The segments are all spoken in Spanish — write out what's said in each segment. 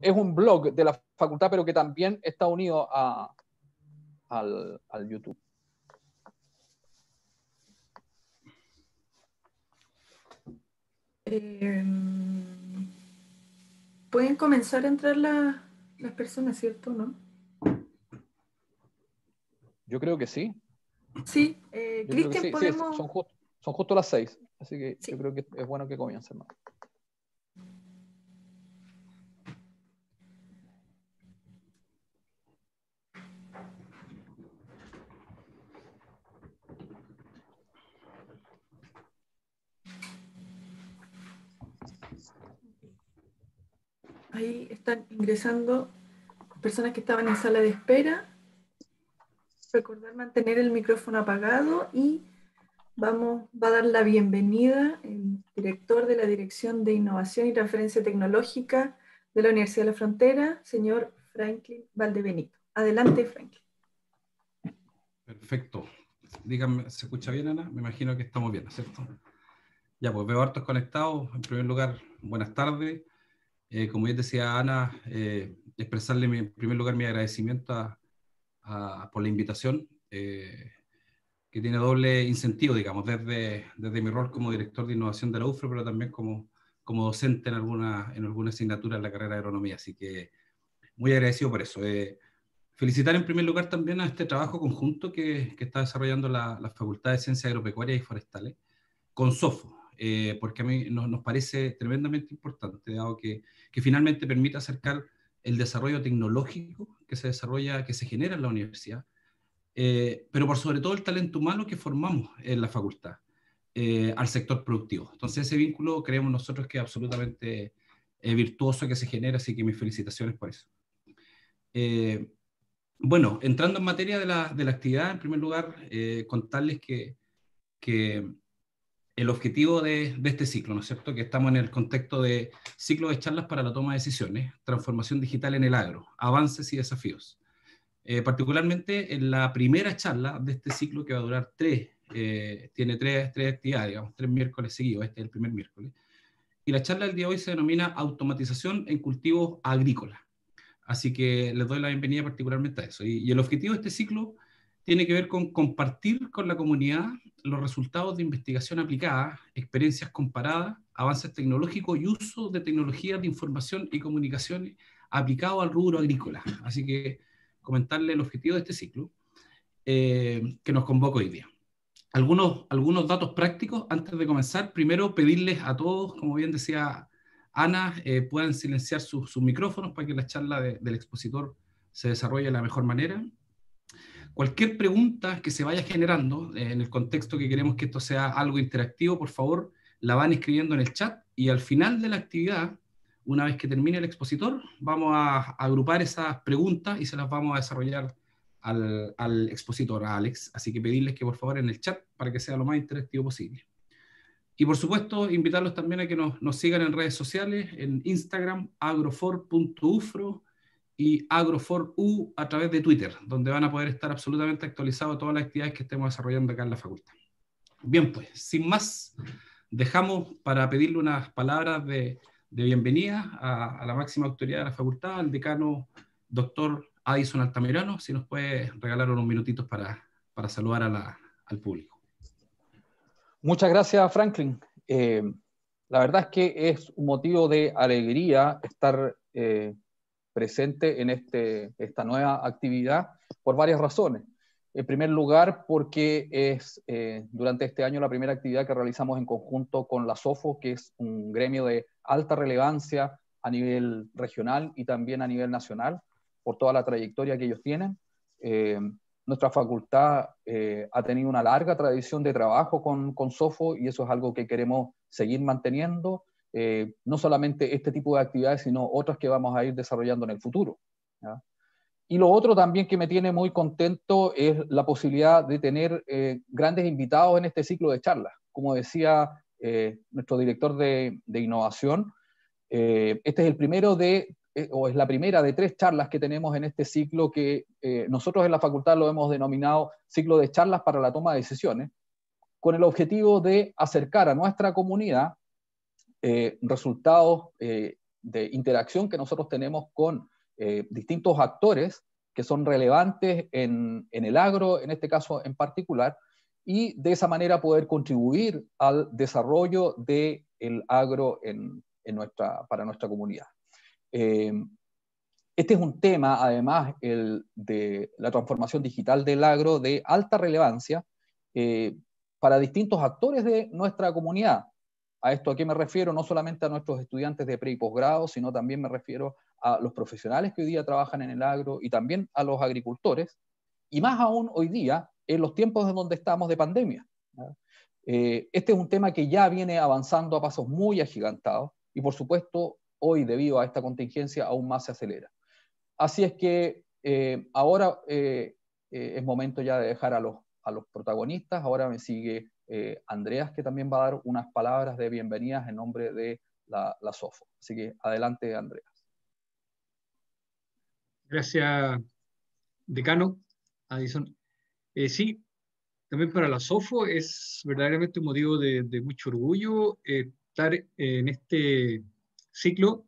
es un blog de la facultad, pero que también está unido al, YouTube. Em, pueden comenzar a entrar las personas, ¿cierto? ¿No? Yo creo que sí. Sí, eh, Cristian, podemos... son, justo las seis, así que yo creo que es bueno que comiencen. más. ahí están ingresando personas que estaban en sala de espera. Recordar mantener el micrófono apagado y vamos, va a dar la bienvenida el director de la Dirección de Innovación y Referencia Tecnológica de la Universidad de la Frontera, señor Franklin Valdebenito. Adelante, Franklin. Perfecto. Díganme, ¿se escucha bien, Ana? Me imagino que estamos bien, ¿cierto? Ya, pues veo hartos conectados. En primer lugar, buenas tardes. Eh, como ya decía Ana, eh, expresarle en primer lugar mi agradecimiento por la invitación, eh, que tiene doble incentivo, digamos, desde, desde mi rol como director de innovación de la UFRE, pero también como, como docente en alguna, en alguna asignatura en la carrera de agronomía. Así que muy agradecido por eso. felicitar en primer lugar también a este trabajo conjunto que, que está desarrollando la, la Facultad de Ciencias Agropecuarias y Forestales con SOFO eh, porque a mí nos parece tremendamente importante, dado que, que, finalmente permite acercar el desarrollo tecnológico que se desarrolla, que se genera en la universidad, eh, pero por sobre todo el talento humano que formamos en la facultad eh, al sector productivo. Entonces ese vínculo creemos nosotros que es absolutamente virtuoso que se genera, así que mis felicitaciones por eso. bueno, entrando en materia de la, de la actividad, en primer lugar, contarles que, que el objetivo de, este ciclo, ¿no es cierto? Que estamos en el contexto de ciclo de charlas para la toma de decisiones, transformación digital en el agro, avances y desafíos. Eh, particularmente en la primera charla de este ciclo que va a durar tres, eh, tiene tres, tres actividades, digamos, tres miércoles seguidos, este es el primer miércoles. Y la charla del día de hoy se denomina automatización en cultivos agrícolas. Así que les doy la bienvenida particularmente a eso. Y, el objetivo de este ciclo tiene que ver con compartir con la comunidad los resultados de investigación aplicada, experiencias comparadas, avances tecnológicos y uso de tecnologías de información y comunicaciones aplicado al rubro agrícola. Así que comentarle el objetivo de este ciclo eh, que nos convoca hoy día. Algunos, algunos datos prácticos antes de comenzar. Primero, pedirles a todos, como bien decía Ana, eh, puedan silenciar sus, micrófonos para que la charla del expositor se desarrolle de la mejor manera. Cualquier pregunta que se vaya generando eh, en el contexto que queremos que esto sea algo interactivo, por favor, la van escribiendo en el chat y al final de la actividad, una vez que termine el expositor, vamos a agrupar esas preguntas y se las vamos a desarrollar al, expositor, a Alex. Así que pedirles que por favor en el chat para que sea lo más interactivo posible. Y por supuesto, invitarlos también a que nos, nos sigan en redes sociales, en Instagram, agrofor.ufro, y Agrofor a través de Twitter, donde van a poder estar absolutamente actualizados todas las actividades que estemos desarrollando acá en la facultad. Bien, pues, sin más, dejamos para pedirle unas palabras de, bienvenida a, la máxima autoridad de la facultad, al decano doctor Addison Altamirano, si nos puede regalar unos minutitos para, para saludar al público. Muchas gracias, Franklin. Eh, la verdad es que es un motivo de alegría estar eh, presente en este, esta nueva actividad por varias razones. En primer lugar, porque es eh, durante este año la primera actividad que realizamos en conjunto con la SOFO, que es un gremio de alta relevancia a nivel regional y también a nivel nacional, por toda la trayectoria que ellos tienen. Eh, nuestra facultad eh, ha tenido una larga tradición de trabajo con, con SOFO y eso es algo que queremos seguir manteniendo eh, no solamente este tipo de actividades, sino otras que vamos a ir desarrollando en el futuro. Y lo otro también que me tiene muy contento es la posibilidad de tener eh, grandes invitados en este ciclo de charlas. Como decía eh, nuestro director de, innovación, este es el primero de, o es la primera de tres charlas que tenemos en este ciclo que nosotros en la facultad lo hemos denominado ciclo de charlas para la toma de decisiones, con el objetivo de acercar a nuestra comunidad eh, resultados eh, de interacción que nosotros tenemos con eh, distintos actores que son relevantes en, el agro, en este caso en particular, y de esa manera poder contribuir al desarrollo del agro en, en nuestra, para nuestra comunidad. este es un tema, además, el de la transformación digital del agro de alta relevancia para distintos actores de nuestra comunidad a esto aquí me refiero, no solamente a nuestros estudiantes de pre y posgrado, sino también me refiero a los profesionales que hoy día trabajan en el agro y también a los agricultores, y más aún hoy día en los tiempos en donde estamos de pandemia. Eh, este es un tema que ya viene avanzando a pasos muy agigantados y por supuesto hoy debido a esta contingencia aún más se acelera. Así es que eh, ahora eh, es momento ya de dejar a a los protagonistas, ahora me sigue eh, Andreas, que también va a dar unas palabras de bienvenidas en nombre de la, SOFO. Así que adelante, Andreas. Gracias, decano Addison. Eh, sí, también para la SOFO es verdaderamente un motivo de, mucho orgullo eh, estar en este ciclo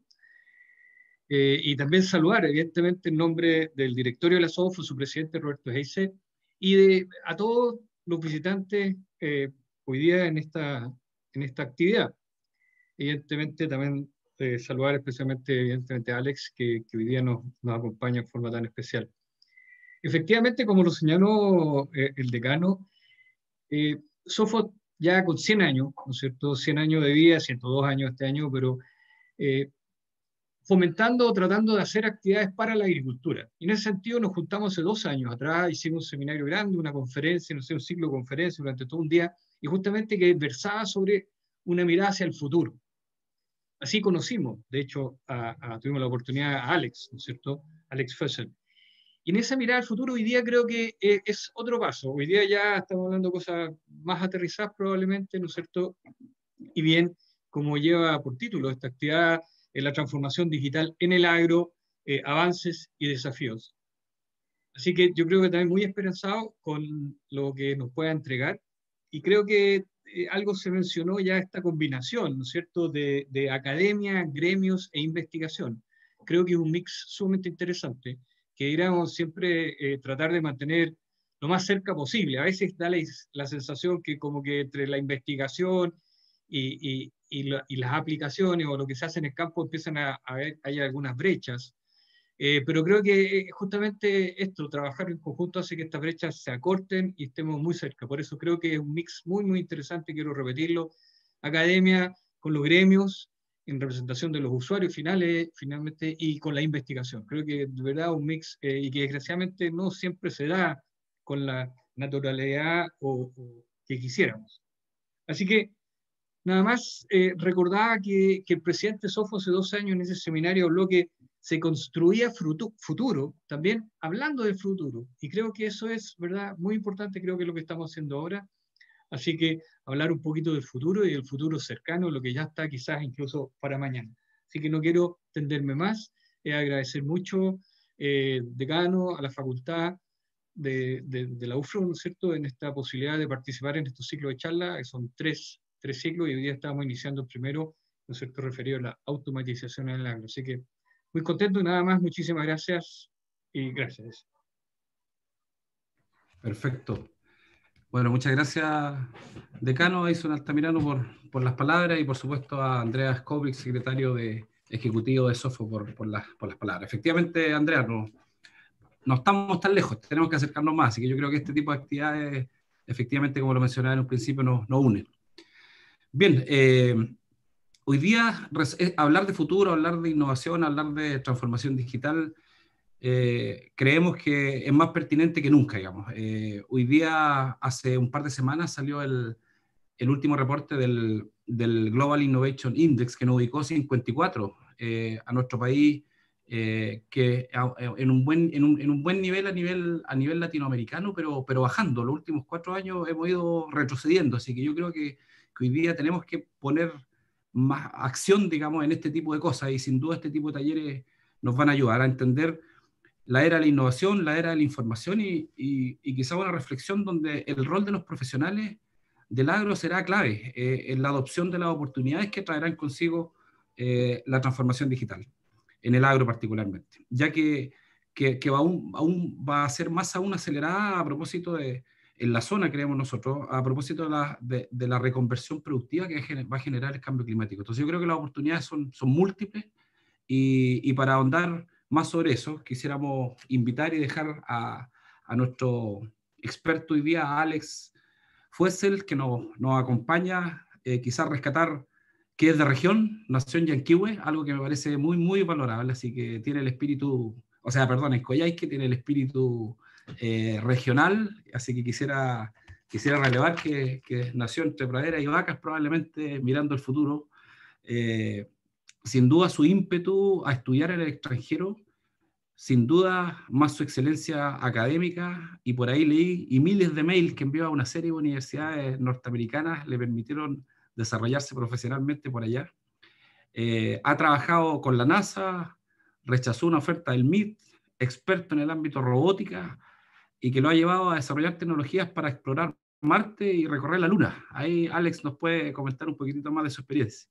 y también saludar, evidentemente, en nombre del directorio de la SOFO, su presidente Roberto Heise, y a todos los visitantes eh, hoy día en esta, en esta actividad. Evidentemente también eh, saludar especialmente evidentemente a Alex, que, que hoy día nos, nos, acompaña en forma tan especial. Efectivamente, como lo señaló eh, el decano, Sofot ya con 100 años, ¿no es cierto? 100 años de vida, 102 años este año, pero fomentando o tratando de hacer actividades para la agricultura. Y en ese sentido nos juntamos hace dos años atrás, hicimos un seminario grande, una conferencia, no sé, un ciclo de conferencias durante todo un día, y justamente que versaba sobre una mirada hacia el futuro. Así conocimos, de hecho, a, tuvimos la oportunidad a Alex, ¿no es cierto? Alex Fessel. Y en esa mirada al futuro hoy día creo que eh, es otro paso. Hoy día ya estamos hablando cosas más aterrizadas probablemente, ¿no es cierto? Y bien, como lleva por título esta actividad, en la transformación digital en el agro, eh, avances y desafíos. Así que yo creo que también muy esperanzado con lo que nos pueda entregar. Y creo que eh, algo se mencionó ya esta combinación, ¿no es cierto?, de, academia, gremios e investigación. Creo que es un mix sumamente interesante que iremos siempre eh, tratar de mantener lo más cerca posible. A veces da la, sensación que como que entre la investigación y, y, las aplicaciones o lo que se hace en el campo empiezan a, haber ver, hay algunas brechas. Eh, pero creo que eh, justamente esto, trabajar en conjunto, hace que estas brechas se acorten y estemos muy cerca. Por eso creo que es un mix muy, muy interesante, quiero repetirlo. Academia con los gremios, en representación de los usuarios finales, finalmente, y con la investigación. Creo que de verdad un mix eh, y que desgraciadamente no siempre se da con la naturalidad o, o que quisiéramos. Así que Nada más eh, recordaba que, que, el presidente Sofo hace dos años en ese seminario habló que se construía fruto, futuro, también hablando del futuro. Y creo que eso es, ¿verdad? Muy importante, creo que es lo que estamos haciendo ahora. Así que hablar un poquito del futuro y del futuro cercano, lo que ya está quizás incluso para mañana. Así que no quiero tenderme más. Eh, agradecer mucho, eh, decano, a la facultad de, de, de la UFRO, cierto?, en esta posibilidad de participar en estos ciclos de charla, que son tres tres ciclos y hoy día estamos iniciando primero, ¿no es cierto?, referido a la automatización en el agro. Así que muy contento nada más, muchísimas gracias y gracias. Perfecto. Bueno, muchas gracias, decano Aison Altamirano, por, las palabras y por supuesto a Andrea Skovic, secretario de, ejecutivo de SOFO, por, las, palabras. Efectivamente, Andrea, no, no estamos tan lejos, tenemos que acercarnos más, así que yo creo que este tipo de actividades, efectivamente, como lo mencionaba en un principio, nos, nos unen. Bien, eh, hoy día eh, hablar de futuro, hablar de innovación, hablar de transformación digital, eh, creemos que es más pertinente que nunca, digamos. hoy día, hace un par de semanas, salió el, último reporte del, Global Innovation Index, que nos ubicó 54 a nuestro país. que en un, buen, en un buen nivel a nivel, a nivel latinoamericano, pero, pero bajando. Los últimos cuatro años hemos ido retrocediendo, así que yo creo que hoy día tenemos que poner más acción, digamos, en este tipo de cosas y sin duda este tipo de talleres nos van a ayudar a entender la era de la innovación, la era de la información y, quizá una reflexión donde el rol de los profesionales del agro será clave eh, en la adopción de las oportunidades que traerán consigo eh, la transformación digital, en el agro particularmente, ya que, que va, aún va a ser más aún acelerada a propósito de, en la zona, creemos nosotros, a propósito de la, reconversión productiva que va a generar el cambio climático. Entonces yo creo que las oportunidades son, son múltiples y, para ahondar más sobre eso, quisiéramos invitar y dejar a, nuestro experto hoy día, Alex Fuesel, que nos, acompaña, eh, quizás rescatar que es de región, Nación Yanquihue, algo que me parece muy, muy valorable, así que tiene el espíritu, o sea, perdón, es Coyhaique tiene el espíritu eh, regional, así que quisiera, relevar que, nació entre Pradera y vacas, probablemente mirando el futuro. Eh, sin duda su ímpetu a estudiar en el extranjero, sin duda más su excelencia académica, y por ahí leí, y miles de mails que envió a una serie de universidades norteamericanas le permitieron desarrollarse profesionalmente por allá. Eh, ha trabajado con la NASA, rechazó una oferta del MIT, experto en el ámbito robótica, y que lo ha llevado a desarrollar tecnologías para explorar Marte y recorrer la Luna. Ahí Alex nos puede comentar un poquitito más de su experiencia.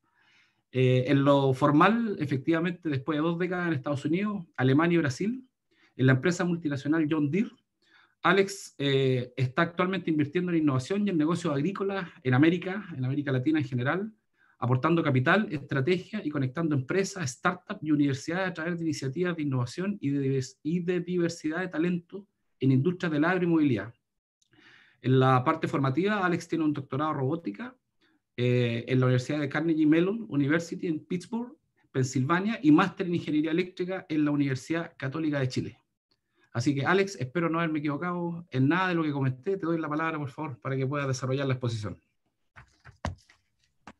Eh, en lo formal, efectivamente, después de dos décadas en Estados Unidos, Alemania y Brasil, en la empresa multinacional John Deere, Alex eh, está actualmente invirtiendo en innovación y en negocios agrícolas en América, en América Latina en general, aportando capital, estrategia y conectando empresas, startups y universidades a través de iniciativas de innovación y de, y de diversidad de talento en industria del movilidad. En la parte formativa, Alex tiene un doctorado en robótica eh, en la Universidad de Carnegie Mellon University en Pittsburgh, Pensilvania, y máster en ingeniería eléctrica en la Universidad Católica de Chile. Así que, Alex, espero no haberme equivocado en nada de lo que comenté. Te doy la palabra, por favor, para que puedas desarrollar la exposición.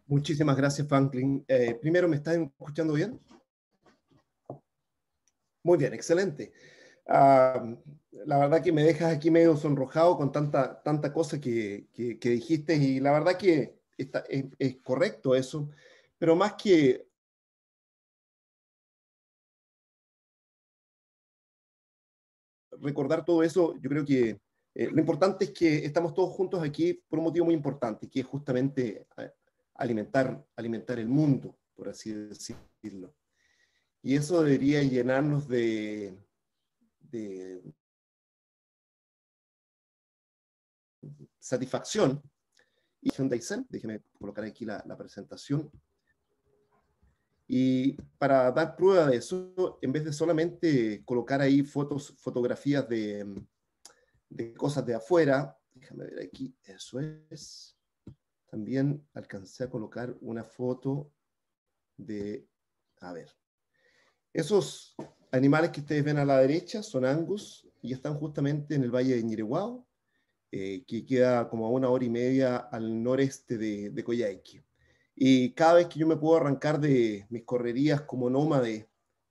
Muchísimas gracias, Franklin. Eh, primero, ¿me están escuchando bien? Muy bien, excelente. Ah, la verdad que me dejas aquí medio sonrojado con tanta, tanta cosa que, dijiste y la verdad que es, correcto eso, pero más que recordar todo eso, yo creo que eh, lo importante es que estamos todos juntos aquí por un motivo muy importante, que es justamente eh, alimentar, alimentar el mundo, por así decirlo. Y eso debería llenarnos de, satisfacción. Y déjeme colocar aquí la, presentación. Y para dar prueba de eso, en vez de solamente colocar ahí fotos, fotografías de, de, cosas de afuera, déjame ver aquí, eso es. También alcancé a colocar una foto de, a ver, esos animales que ustedes ven a la derecha son angus y están justamente en el valle de Nirewao, eh, que queda como a una hora y media al noreste de, de Y cada vez que yo me puedo arrancar de mis correrías como nómade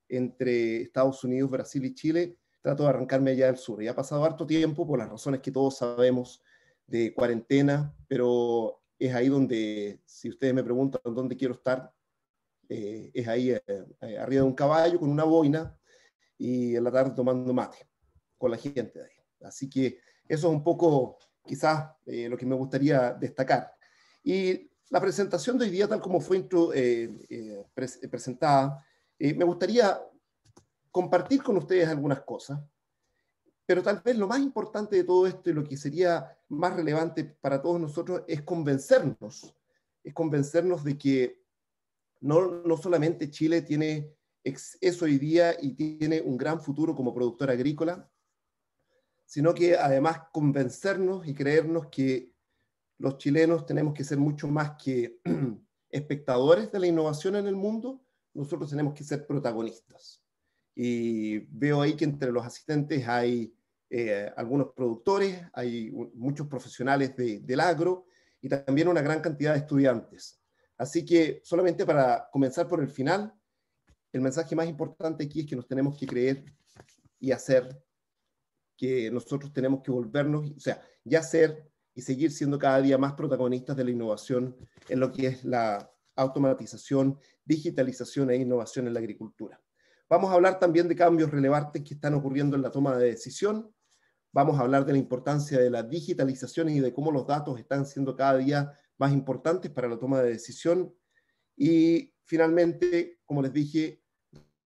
entre Estados Unidos, Brasil y Chile, trato de arrancarme allá al sur. Y ha pasado harto tiempo por las razones que todos sabemos de cuarentena, pero es ahí donde, si ustedes me preguntan dónde quiero estar, eh, es ahí eh, arriba de un caballo con una boina y en la tarde tomando mate con la gente de ahí. Así que eso es un poco quizás eh, lo que me gustaría destacar. Y la presentación de hoy día, tal como fue eh, eh, presentada, me gustaría compartir con ustedes algunas cosas, pero tal vez lo más importante de todo esto y lo que sería más relevante para todos nosotros es convencernos, es convencernos de que no, solamente Chile tiene eso hoy día y tiene un gran futuro como productor agrícola, sino que además convencernos y creernos que los chilenos tenemos que ser mucho más que espectadores de la innovación en el mundo, nosotros tenemos que ser protagonistas. Y veo ahí que entre los asistentes hay eh, algunos productores, hay muchos profesionales del agro y también una gran cantidad de estudiantes. Así que solamente para comenzar por el final, el mensaje más importante aquí es que nos tenemos que creer y hacer que nosotros tenemos que volvernos, o sea, ya ser y seguir siendo cada día más protagonistas de la innovación en lo que es la automatización, digitalización e innovación en la agricultura. Vamos a hablar también de cambios relevantes que están ocurriendo en la toma de decisión. Vamos a hablar de la importancia de la digitalización y de cómo los datos están siendo cada día más importantes para la toma de decisión. Y finalmente, como les dije,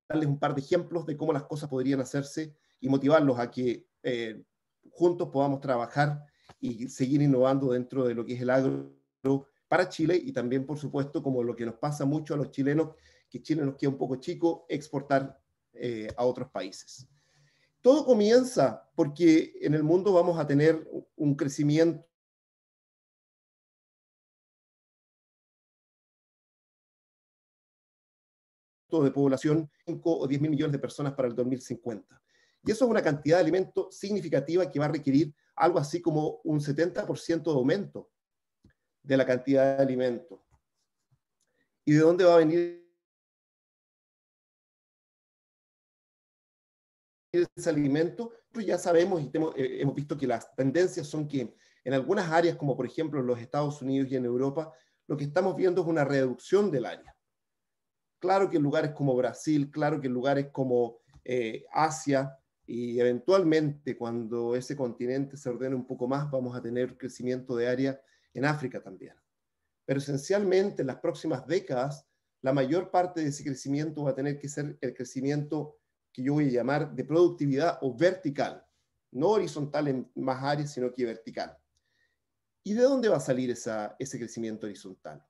darles un par de ejemplos de cómo las cosas podrían hacerse y motivarlos a que eh, juntos podamos trabajar y seguir innovando dentro de lo que es el agro para Chile y también, por supuesto, como lo que nos pasa mucho a los chilenos, que Chile nos queda un poco chico, exportar eh, a otros países. Todo comienza porque en el mundo vamos a tener un crecimiento de población, 5 o 10 mil millones de personas para el 2050. Y eso es una cantidad de alimento significativa que va a requerir algo así como un 70% de aumento de la cantidad de alimento. ¿Y de dónde va a venir ese alimento? Pues ya sabemos y eh, hemos visto que las tendencias son que en algunas áreas, como por ejemplo en los Estados Unidos y en Europa, lo que estamos viendo es una reducción del área. Claro que en lugares como Brasil, claro que en lugares como eh, Asia, y eventualmente cuando ese continente se ordene un poco más vamos a tener crecimiento de área en África también. Pero esencialmente en las próximas décadas la mayor parte de ese crecimiento va a tener que ser el crecimiento que yo voy a llamar de productividad o vertical, no horizontal en más áreas, sino que vertical. ¿Y de dónde va a salir ese crecimiento horizontal?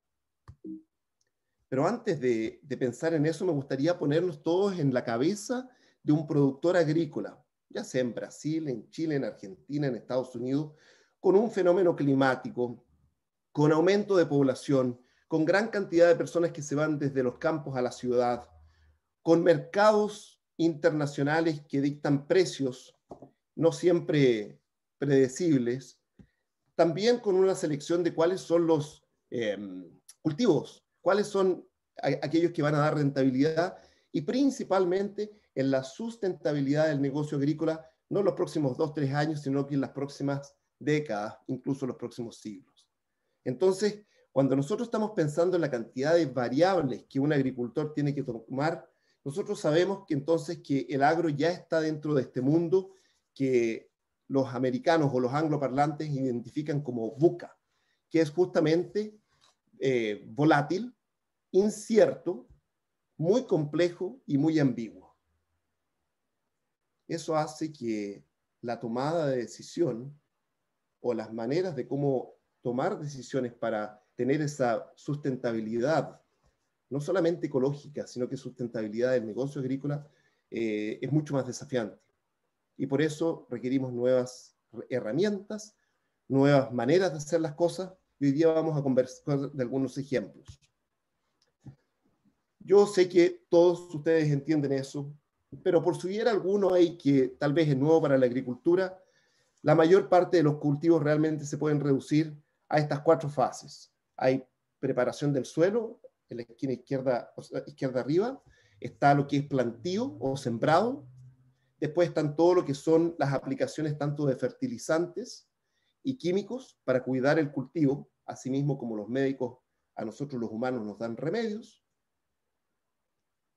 Pero antes de, de pensar en eso, me gustaría ponernos todos en la cabeza de un productor agrícola, ya sea en Brasil, en Chile, en Argentina, en Estados Unidos, con un fenómeno climático, con aumento de población, con gran cantidad de personas que se van desde los campos a la ciudad, con mercados internacionales que dictan precios no siempre predecibles, también con una selección de cuáles son los eh, cultivos, cuáles son aquellos que van a dar rentabilidad y principalmente en la sustentabilidad del negocio agrícola, no en los próximos dos, tres años, sino que en las próximas décadas, incluso los próximos siglos. Entonces, cuando nosotros estamos pensando en la cantidad de variables que un agricultor tiene que tomar, nosotros sabemos que entonces que el agro ya está dentro de este mundo que los americanos o los angloparlantes identifican como buca, que es justamente eh, volátil, incierto, muy complejo y muy ambiguo eso hace que la tomada de decisión o las maneras de cómo tomar decisiones para tener esa sustentabilidad, no solamente ecológica, sino que sustentabilidad del negocio agrícola, eh, es mucho más desafiante. Y por eso requerimos nuevas herramientas, nuevas maneras de hacer las cosas. hoy día vamos a conversar de algunos ejemplos. Yo sé que todos ustedes entienden eso, pero por si hubiera alguno ahí que tal vez es nuevo para la agricultura, la mayor parte de los cultivos realmente se pueden reducir a estas cuatro fases. Hay preparación del suelo, en la esquina izquierda, izquierda arriba, está lo que es plantío o sembrado, después están todo lo que son las aplicaciones tanto de fertilizantes y químicos para cuidar el cultivo, asimismo como los médicos a nosotros los humanos nos dan remedios,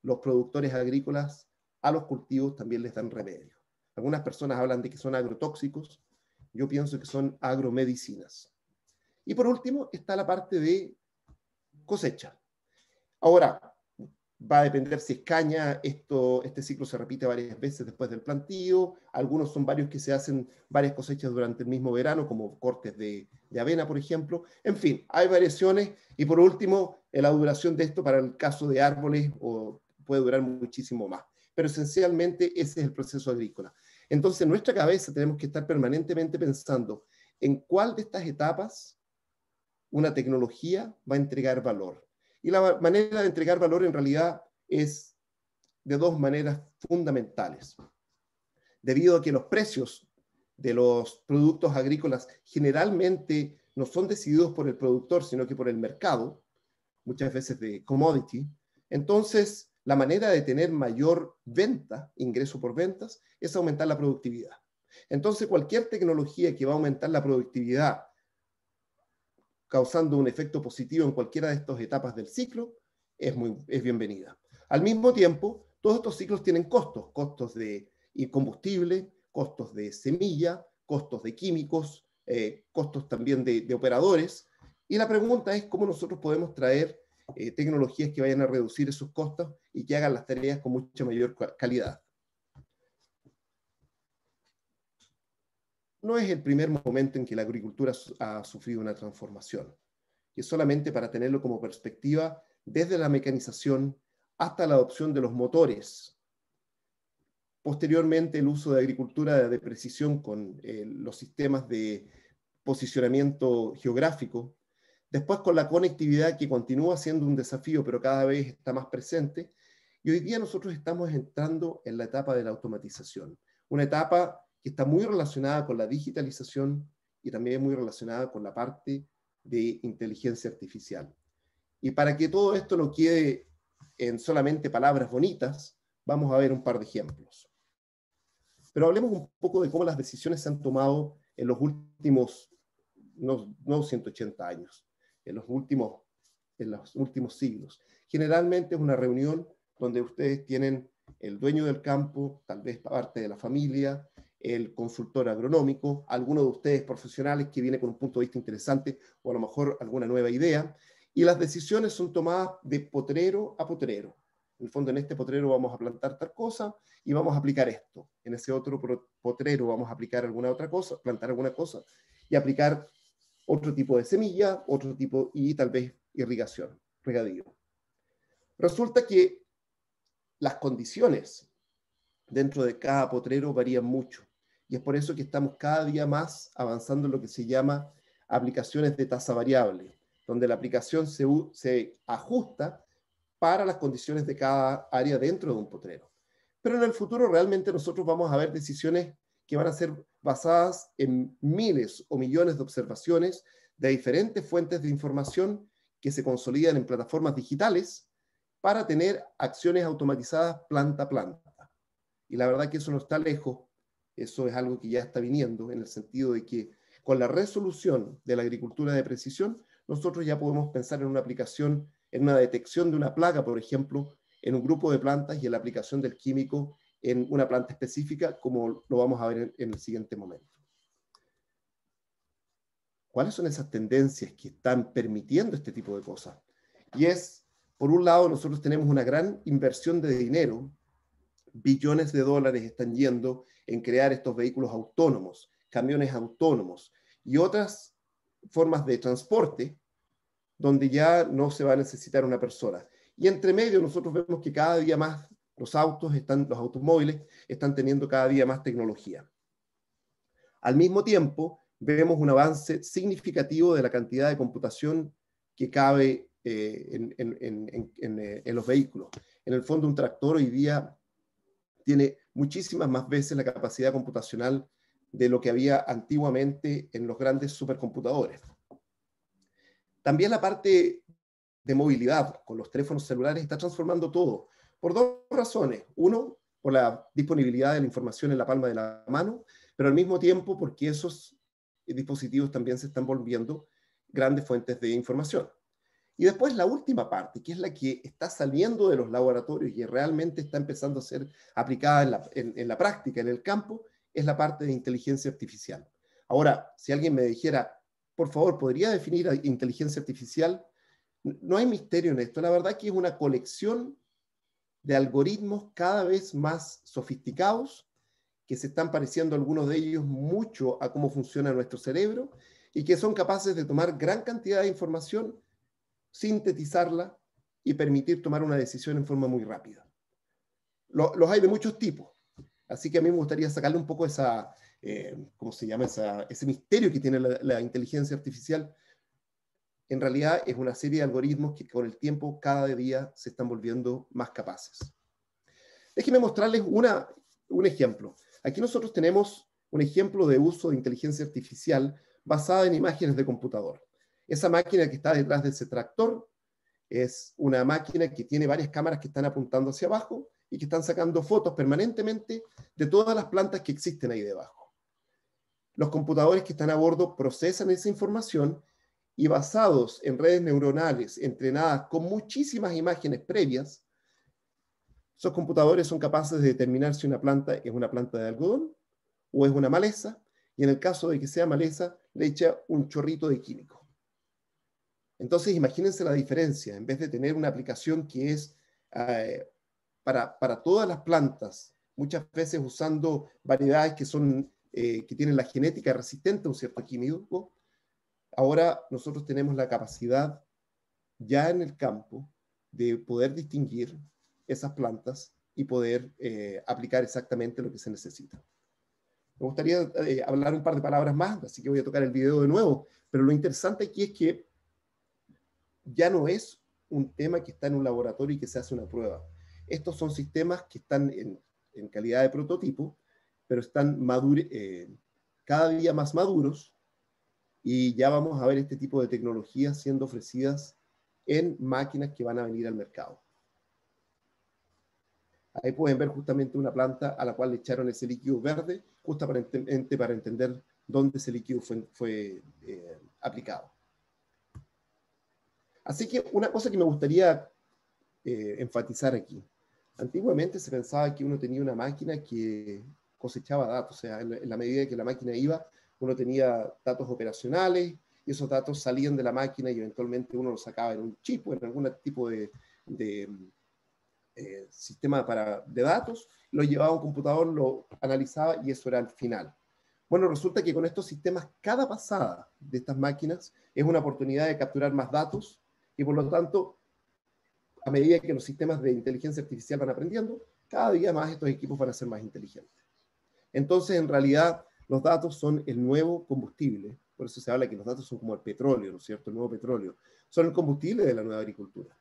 los productores agrícolas a los cultivos también les dan remedio. Algunas personas hablan de que son agrotóxicos, yo pienso que son agromedicinas. Y por último está la parte de cosecha. Ahora, va a depender si es caña, esto, este ciclo se repite varias veces después del plantío, algunos son varios que se hacen varias cosechas durante el mismo verano, como cortes de, avena, por ejemplo. En fin, hay variaciones y por último, eh, la duración de esto para el caso de árboles puede durar muchísimo más pero esencialmente ese es el proceso agrícola. Entonces, en nuestra cabeza tenemos que estar permanentemente pensando en cuál de estas etapas una tecnología va a entregar valor. Y la manera de entregar valor en realidad es de dos maneras fundamentales. Debido a que los precios de los productos agrícolas generalmente no son decididos por el productor, sino que por el mercado, muchas veces de commodity, entonces la manera de tener mayor venta, ingreso por ventas, es aumentar la productividad. Entonces, cualquier tecnología que va a aumentar la productividad, causando un efecto positivo en cualquiera de estas etapas del ciclo, es, muy, bienvenida. Al mismo tiempo, todos estos ciclos tienen costos, costos de combustible, costos de semilla, costos de químicos, eh, costos también de operadores. Y la pregunta es cómo nosotros podemos traer eh, tecnologías que vayan a reducir esos costos y que hagan las tareas con mucha mayor calidad. No es el primer momento en que la agricultura ha sufrido una transformación. Y es solamente para tenerlo como perspectiva, desde la mecanización hasta la adopción de los motores Posteriormente, el uso de agricultura de precisión con eh, los sistemas de posicionamiento geográfico, Después con la conectividad que continúa siendo un desafío, pero cada vez está más presente. Y hoy día nosotros estamos entrando en la etapa de la automatización, una etapa que está muy relacionada con la digitalización y también muy relacionada con la parte de inteligencia artificial. Y para que todo esto no quede en solamente palabras bonitas, vamos a ver un par de ejemplos. Pero hablemos un poco de cómo las decisiones se han tomado en los últimos, no 180 años en los últimos, en los últimos siglos. Generalmente es una reunión donde ustedes tienen el dueño del campo, tal vez parte de la familia, el consultor agronómico, alguno de ustedes profesionales que viene con un punto de vista interesante o a lo mejor alguna nueva idea. Y las decisiones son tomadas de potrero a potrero. En el fondo, en este potrero vamos a plantar tal cosa y vamos a aplicar esto. En ese otro potrero vamos a aplicar alguna otra cosa, plantar alguna cosa y aplicar otro tipo de semilla, otro tipo y tal vez irrigación, regadío. Resulta que las condiciones dentro de cada potrero varían mucho y es por eso que estamos cada día más avanzando en lo que se llama aplicaciones de tasa variable, donde la aplicación se, se ajusta para las condiciones de cada área dentro de un potrero. Pero en el futuro realmente nosotros vamos a ver decisiones que van a ser basadas en miles o millones de observaciones de diferentes fuentes de información que se consolidan en plataformas digitales para tener acciones automatizadas planta a planta. Y la verdad que eso no está lejos, eso es algo que ya está viniendo en el sentido de que con la resolución de la agricultura de precisión, nosotros ya podemos pensar en una aplicación, en una detección de una plaga, por ejemplo, en un grupo de plantas y en la aplicación del químico en una planta específica, como lo vamos a ver en, el siguiente momento. ¿Cuáles son esas tendencias que están permitiendo este tipo de cosas? Y es, por un lado, nosotros tenemos una gran inversión de dinero, billones de dólares están yendo en crear estos vehículos autónomos, camiones autónomos y otras formas de transporte donde ya no se va a necesitar una persona. Y entre medio nosotros vemos que cada día más los autos, están, los automóviles están teniendo cada día más tecnología. Al mismo tiempo, vemos un avance significativo de la cantidad de computación que cabe eh, en, eh, en, los vehículos. En el fondo, un tractor hoy día tiene muchísimas más veces la capacidad computacional de lo que había antiguamente en los grandes supercomputadores. También la parte de movilidad con los teléfonos celulares está transformando todo. Por dos razones. Uno, por la disponibilidad de la información en la palma de la mano, pero al mismo tiempo porque esos dispositivos también se están volviendo grandes fuentes de información. Y después la última parte, que es la que está saliendo de los laboratorios y realmente está empezando a ser aplicada en la, la práctica, en el campo, es la parte de inteligencia artificial. Ahora, si alguien me dijera, por favor, ¿podría definir inteligencia artificial? No hay misterio en esto. La verdad que es una colección de algoritmos cada vez más sofisticados, que se están pareciendo algunos de ellos mucho a cómo funciona nuestro cerebro y que son capaces de tomar gran cantidad de información, sintetizarla y permitir tomar una decisión en forma muy rápida. los hay de muchos tipos, así que a mí me gustaría sacarle un poco esa, eh, ¿cómo se llama? ese misterio que tiene la inteligencia artificial en realidad es una serie de algoritmos que con el tiempo cada día se están volviendo más capaces. Déjenme mostrarles un ejemplo. Aquí nosotros tenemos un ejemplo de uso de inteligencia artificial basada en imágenes de computador. Esa máquina que está detrás de ese tractor es una máquina que tiene varias cámaras que están apuntando hacia abajo y que están sacando fotos permanentemente de todas las plantas que existen ahí debajo. Los computadores que están a bordo procesan esa información y basados en redes neuronales entrenadas con muchísimas imágenes previas, esos computadores son capaces de determinar si una planta es una planta de algodón o es una maleza, y en el caso de que sea maleza, le echa un chorrito de químico. Entonces, imagínense la diferencia, en vez de tener una aplicación que es eh, para, todas las plantas, muchas veces usando variedades que, son, eh, que tienen la genética resistente a un cierto químico, Ahora nosotros tenemos la capacidad ya en el campo de poder distinguir esas plantas y poder eh, aplicar exactamente lo que se necesita. Me gustaría eh, hablar un par de palabras más, así que voy a tocar el video de nuevo, pero lo interesante aquí es que ya no es un tema que está en un laboratorio y que se hace una prueba. Estos son sistemas que están en, calidad de prototipo, pero están eh, cada día más maduros y ya vamos a ver este tipo de tecnologías siendo ofrecidas en máquinas que van a venir al mercado. Ahí pueden ver justamente una planta a la cual le echaron ese líquido verde, justamente para entender dónde ese líquido fue, eh, aplicado. Así que una cosa que me gustaría eh, enfatizar aquí. Antiguamente se pensaba que uno tenía una máquina que cosechaba datos, o sea, en la medida que la máquina iba, uno tenía datos operacionales y esos datos salían de la máquina y eventualmente uno los sacaba en un chip o en algún tipo de, eh, sistema para, de datos, lo llevaba a un computador, lo analizaba y eso era el final. Bueno, resulta que con estos sistemas, cada pasada de estas máquinas es una oportunidad de capturar más datos y por lo tanto, a medida que los sistemas de inteligencia artificial van aprendiendo, cada día más estos equipos van a ser más inteligentes. Entonces, en realidad, los datos son el nuevo combustible, por eso se habla que los datos son como el petróleo, ¿no es cierto? El nuevo petróleo. Son el combustible de la nueva agricultura.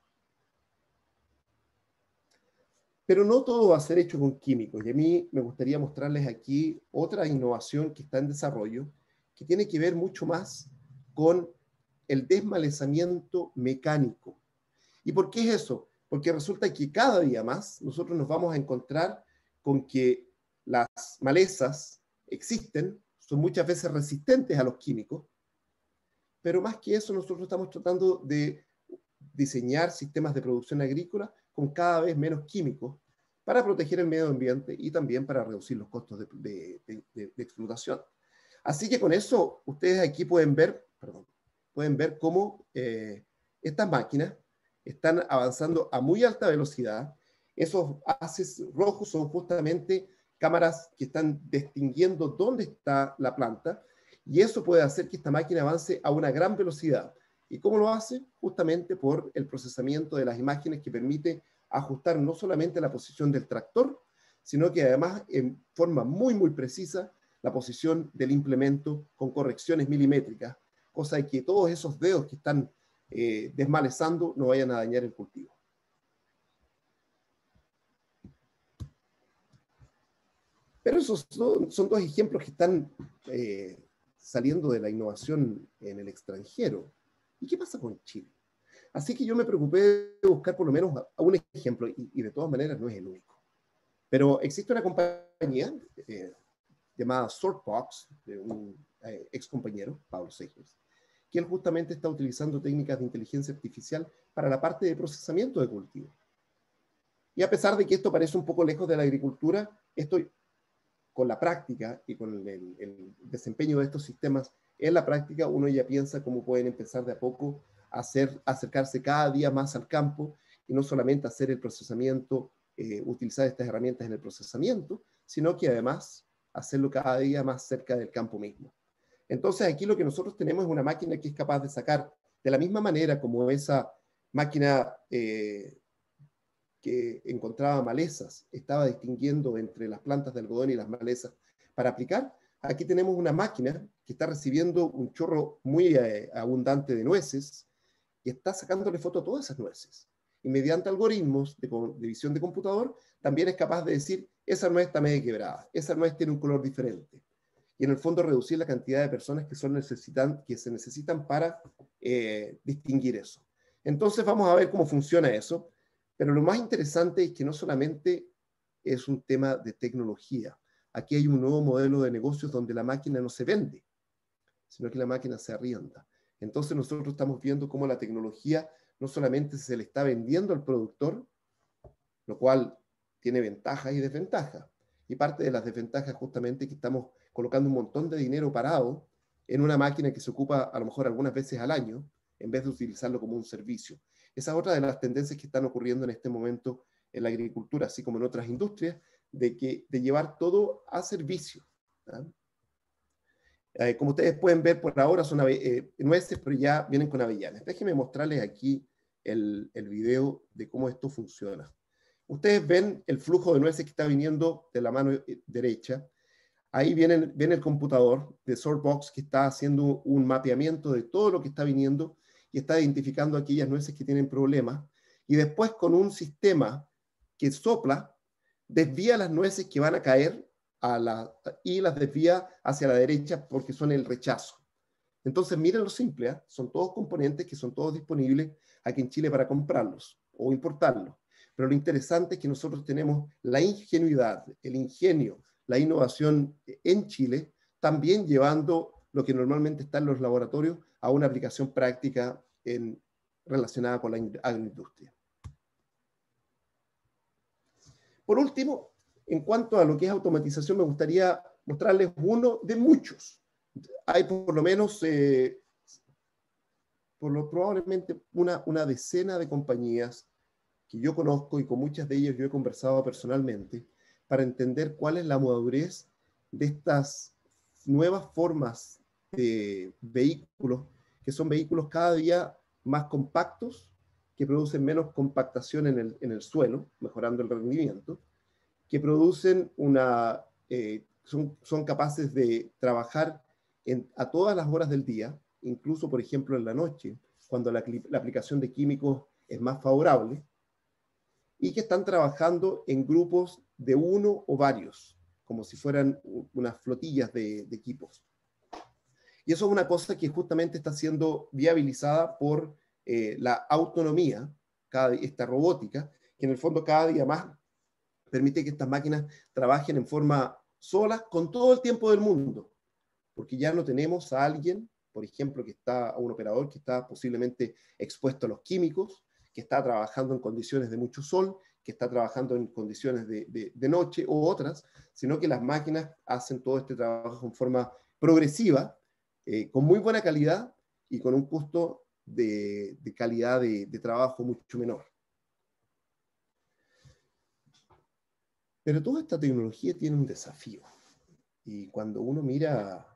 Pero no todo va a ser hecho con químicos. Y a mí me gustaría mostrarles aquí otra innovación que está en desarrollo, que tiene que ver mucho más con el desmalezamiento mecánico. ¿Y por qué es eso? Porque resulta que cada día más nosotros nos vamos a encontrar con que las malezas existen, son muchas veces resistentes a los químicos, pero más que eso nosotros estamos tratando de diseñar sistemas de producción agrícola con cada vez menos químicos para proteger el medio ambiente y también para reducir los costos de, explotación. Así que con eso ustedes aquí pueden ver, perdón, pueden ver cómo eh, estas máquinas están avanzando a muy alta velocidad. Esos haces rojos son justamente cámaras que están distinguiendo dónde está la planta y eso puede hacer que esta máquina avance a una gran velocidad. ¿Y cómo lo hace? Justamente por el procesamiento de las imágenes que permite ajustar no solamente la posición del tractor, sino que además en forma muy, muy precisa la posición del implemento con correcciones milimétricas, cosa de que todos esos dedos que están eh, desmalezando no vayan a dañar el cultivo. Pero esos son, dos ejemplos que están eh, saliendo de la innovación en el extranjero. ¿Y qué pasa con Chile? Así que yo me preocupé de buscar por lo menos un ejemplo, y, de todas maneras no es el único. Pero existe una compañía eh, llamada Sortbox, de un eh, ex compañero, Pablo Segers, que justamente está utilizando técnicas de inteligencia artificial para la parte de procesamiento de cultivo. Y a pesar de que esto parece un poco lejos de la agricultura, esto con la práctica y con el, desempeño de estos sistemas en la práctica, uno ya piensa cómo pueden empezar de a poco a hacer, acercarse cada día más al campo y no solamente hacer el procesamiento, eh, utilizar estas herramientas en el procesamiento, sino que además hacerlo cada día más cerca del campo mismo. Entonces aquí lo que nosotros tenemos es una máquina que es capaz de sacar de la misma manera como esa máquina eh, que encontraba malezas, estaba distinguiendo entre las plantas de algodón y las malezas para aplicar. Aquí tenemos una máquina que está recibiendo un chorro muy eh, abundante de nueces y está sacándole foto a todas esas nueces. Y mediante algoritmos de, visión de computador, también es capaz de decir, esa nuez está medio quebrada, esa nuez tiene un color diferente y en el fondo reducir la cantidad de personas que, son necesitan, que se necesitan para eh, distinguir eso. Entonces vamos a ver cómo funciona eso. Pero lo más interesante es que no solamente es un tema de tecnología. Aquí hay un nuevo modelo de negocios donde la máquina no se vende, sino que la máquina se arrienda. Entonces nosotros estamos viendo cómo la tecnología no solamente se le está vendiendo al productor, lo cual tiene ventajas y desventajas. Y parte de las desventajas justamente es que estamos colocando un montón de dinero parado en una máquina que se ocupa a lo mejor algunas veces al año, en vez de utilizarlo como un servicio. Esa es otra de las tendencias que están ocurriendo en este momento en la agricultura, así como en otras industrias, de, que, de llevar todo a servicio. ¿ah? Eh, como ustedes pueden ver, por ahora son eh, nueces, pero ya vienen con avellanas. Déjenme mostrarles aquí el, el video de cómo esto funciona. Ustedes ven el flujo de nueces que está viniendo de la mano eh, derecha. Ahí viene, viene el computador de Sortbox que está haciendo un mapeamiento de todo lo que está viniendo que está identificando aquellas nueces que tienen problemas. Y después con un sistema que sopla, desvía las nueces que van a caer a la, y las desvía hacia la derecha porque son el rechazo. Entonces, miren lo simple, ¿eh? son todos componentes que son todos disponibles aquí en Chile para comprarlos o importarlos. Pero lo interesante es que nosotros tenemos la ingenuidad, el ingenio, la innovación en Chile, también llevando lo que normalmente está en los laboratorios a una aplicación práctica relacionada con la agroindustria. Por último, en cuanto a lo que es automatización, me gustaría mostrarles uno de muchos. Hay por lo menos, eh, por lo, probablemente una, una decena de compañías que yo conozco y con muchas de ellas yo he conversado personalmente para entender cuál es la madurez de estas nuevas formas de vehículos que son vehículos cada día más compactos, que producen menos compactación en el, suelo, mejorando el rendimiento, que producen una, eh, son, capaces de trabajar a todas las horas del día, incluso, por ejemplo, en la noche, cuando la, aplicación de químicos es más favorable, y que están trabajando en grupos de uno o varios, como si fueran unas flotillas de equipos. Y eso es una cosa que justamente está siendo viabilizada por eh, la autonomía, cada, esta robótica, que en el fondo cada día más permite que estas máquinas trabajen en forma sola con todo el tiempo del mundo, porque ya no tenemos a alguien, por ejemplo, que está, a un operador que está posiblemente expuesto a los químicos, que está trabajando en condiciones de mucho sol, que está trabajando en condiciones de, noche u otras, sino que las máquinas hacen todo este trabajo en forma progresiva eh, con muy buena calidad y con un costo de, calidad de, trabajo mucho menor. Pero toda esta tecnología tiene un desafío. Y cuando uno mira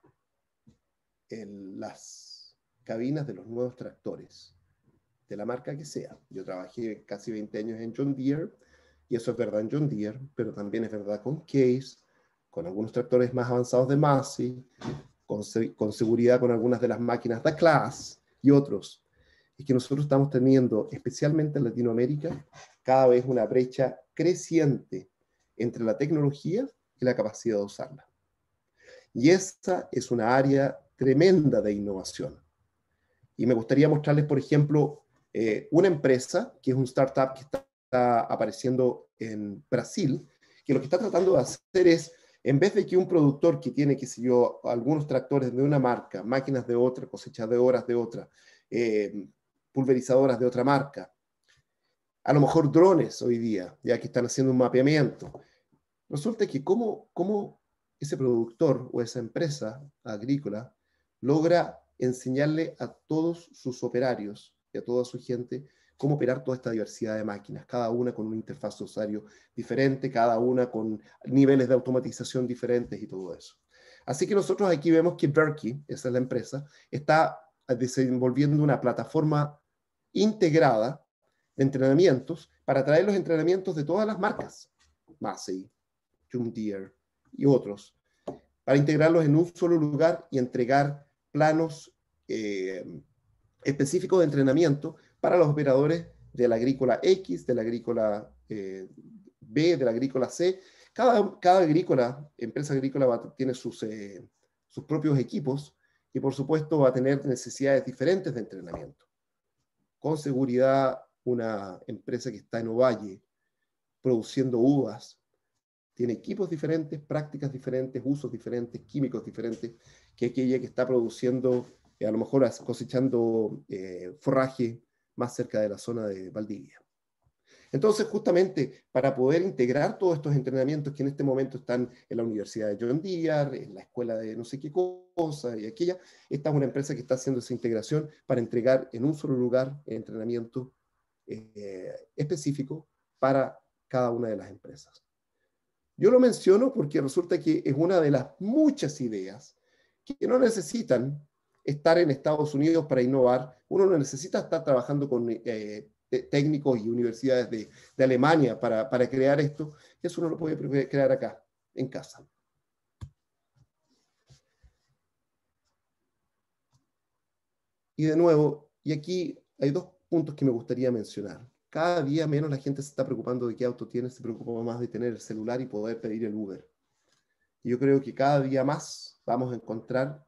en las cabinas de los nuevos tractores, de la marca que sea, yo trabajé casi 20 años en John Deere, y eso es verdad en John Deere, pero también es verdad con Case, con algunos tractores más avanzados de Massey, con, seguridad con algunas de las máquinas da class y otros, es que nosotros estamos teniendo, especialmente en Latinoamérica, cada vez una brecha creciente entre la tecnología y la capacidad de usarla. Y esa es una área tremenda de innovación. Y me gustaría mostrarles, por ejemplo, eh, una empresa que es un startup que está apareciendo en Brasil, que lo que está tratando de hacer es en vez de que un productor que tiene, qué sé yo, algunos tractores de una marca, máquinas de otra, cosechadoras de horas de otra, eh, pulverizadoras de otra marca, a lo mejor drones hoy día, ya que están haciendo un mapeamiento, resulta que cómo, cómo ese productor o esa empresa agrícola logra enseñarle a todos sus operarios y a toda su gente cómo operar toda esta diversidad de máquinas, cada una con una interfaz de usuario diferente, cada una con niveles de automatización diferentes y todo eso. Así que nosotros aquí vemos que Berkey, esa es la empresa, está desenvolviendo una plataforma integrada de entrenamientos para traer los entrenamientos de todas las marcas, Massey, John y otros, para integrarlos en un solo lugar y entregar planos eh, específicos de entrenamiento para los operadores de la agrícola X, de la agrícola eh, B, de la agrícola C. Cada, cada agrícola, empresa agrícola tiene sus, eh, sus propios equipos y por supuesto va a tener necesidades diferentes de entrenamiento. Con seguridad, una empresa que está en Ovalle produciendo uvas tiene equipos diferentes, prácticas diferentes, usos diferentes, químicos diferentes, que aquella que está produciendo, eh, a lo mejor cosechando eh, forraje más cerca de la zona de Valdivia. Entonces, justamente para poder integrar todos estos entrenamientos que en este momento están en la Universidad de John Deere, en la escuela de no sé qué cosa y aquella, esta es una empresa que está haciendo esa integración para entregar en un solo lugar entrenamiento eh, específico para cada una de las empresas. Yo lo menciono porque resulta que es una de las muchas ideas que no necesitan estar en Estados Unidos para innovar, uno no necesita estar trabajando con eh, técnicos y universidades de, Alemania para, para, crear esto, eso uno lo puede crear acá, en casa. Y de nuevo, y aquí hay dos puntos que me gustaría mencionar. Cada día menos la gente se está preocupando de qué auto tiene, se preocupa más de tener el celular y poder pedir el Uber. Yo creo que cada día más vamos a encontrar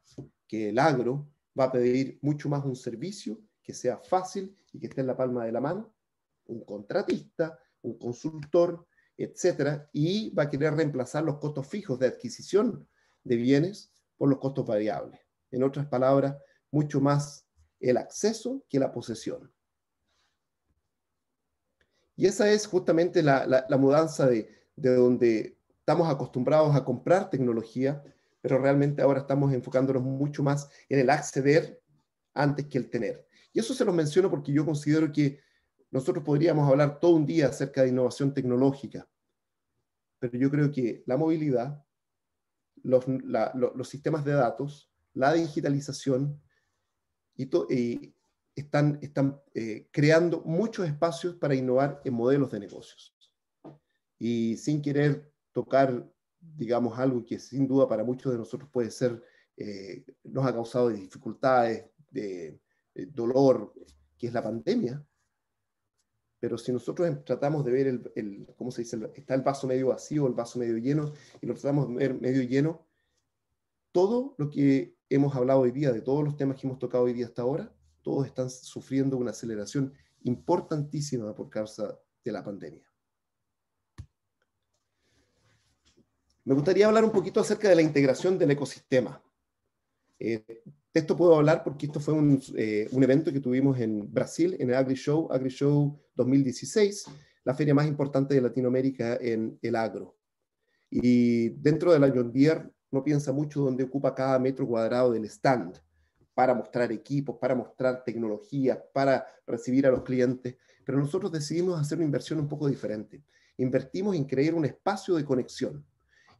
que el agro va a pedir mucho más un servicio que sea fácil y que esté en la palma de la mano, un contratista, un consultor, etcétera, y va a querer reemplazar los costos fijos de adquisición de bienes por los costos variables. En otras palabras, mucho más el acceso que la posesión. Y esa es justamente la, mudanza de donde estamos acostumbrados a comprar tecnología pero realmente ahora estamos enfocándonos mucho más en el acceder antes que el tener. Y eso se lo menciono porque yo considero que nosotros podríamos hablar todo un día acerca de innovación tecnológica, pero yo creo que la movilidad, los, sistemas de datos, la digitalización y, están, están eh, creando muchos espacios para innovar en modelos de negocios. Y sin querer tocar digamos, algo que sin duda para muchos de nosotros puede ser, eh, nos ha causado dificultades, de, eh, dolor, que es la pandemia. Pero si nosotros em, tratamos de ver el, ¿cómo se dice? está el vaso medio vacío, el vaso medio lleno, y lo tratamos de ver medio lleno, todo lo que hemos hablado hoy día, de todos los temas que hemos tocado hoy día hasta ahora, todos están sufriendo una aceleración importantísima por causa de la pandemia. Me gustaría hablar un poquito acerca de la integración del ecosistema. Eh, de esto puedo hablar porque esto fue eh, un, evento que tuvimos en Brasil, en el Agri Show, Agri Show 2016, la feria más importante de Latinoamérica en el agro. Y dentro del la en no piensa mucho dónde ocupa cada metro cuadrado del stand para mostrar equipos, para mostrar tecnologías, para recibir a los clientes, pero nosotros decidimos hacer una inversión un poco diferente. Invertimos en crear un espacio de conexión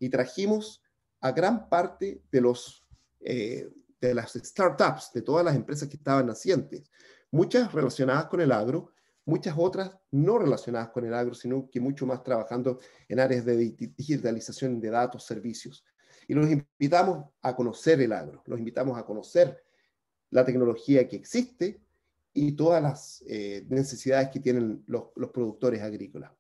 y trajimos a gran parte de, los, eh, de las startups, de todas las empresas que estaban nacientes, muchas relacionadas con el agro, muchas otras no relacionadas con el agro, sino que mucho más trabajando en áreas de digitalización de datos, servicios. Y los invitamos a conocer el agro, los invitamos a conocer la tecnología que existe y todas las eh, necesidades que tienen los, los productores agrícolas.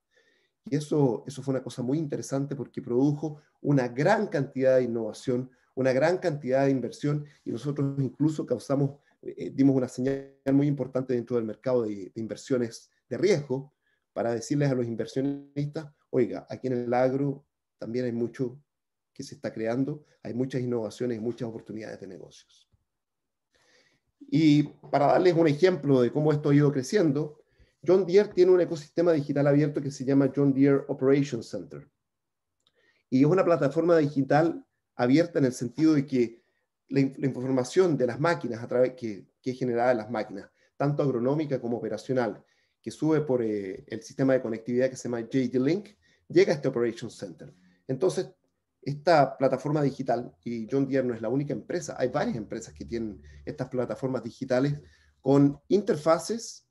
Y eso, eso fue una cosa muy interesante porque produjo una gran cantidad de innovación, una gran cantidad de inversión y nosotros incluso causamos, eh, dimos una señal muy importante dentro del mercado de, inversiones de riesgo para decirles a los inversionistas, oiga, aquí en el agro también hay mucho que se está creando, hay muchas innovaciones muchas oportunidades de negocios. Y para darles un ejemplo de cómo esto ha ido creciendo, John Deere tiene un ecosistema digital abierto que se llama John Deere Operations Center. Y es una plataforma digital abierta en el sentido de que la, información de las máquinas, a través que, que es generada en las máquinas, tanto agronómica como operacional, que sube por eh, el sistema de conectividad que se llama JD-Link, llega a este Operations Center. Entonces, esta plataforma digital, y John Deere no es la única empresa, hay varias empresas que tienen estas plataformas digitales con interfaces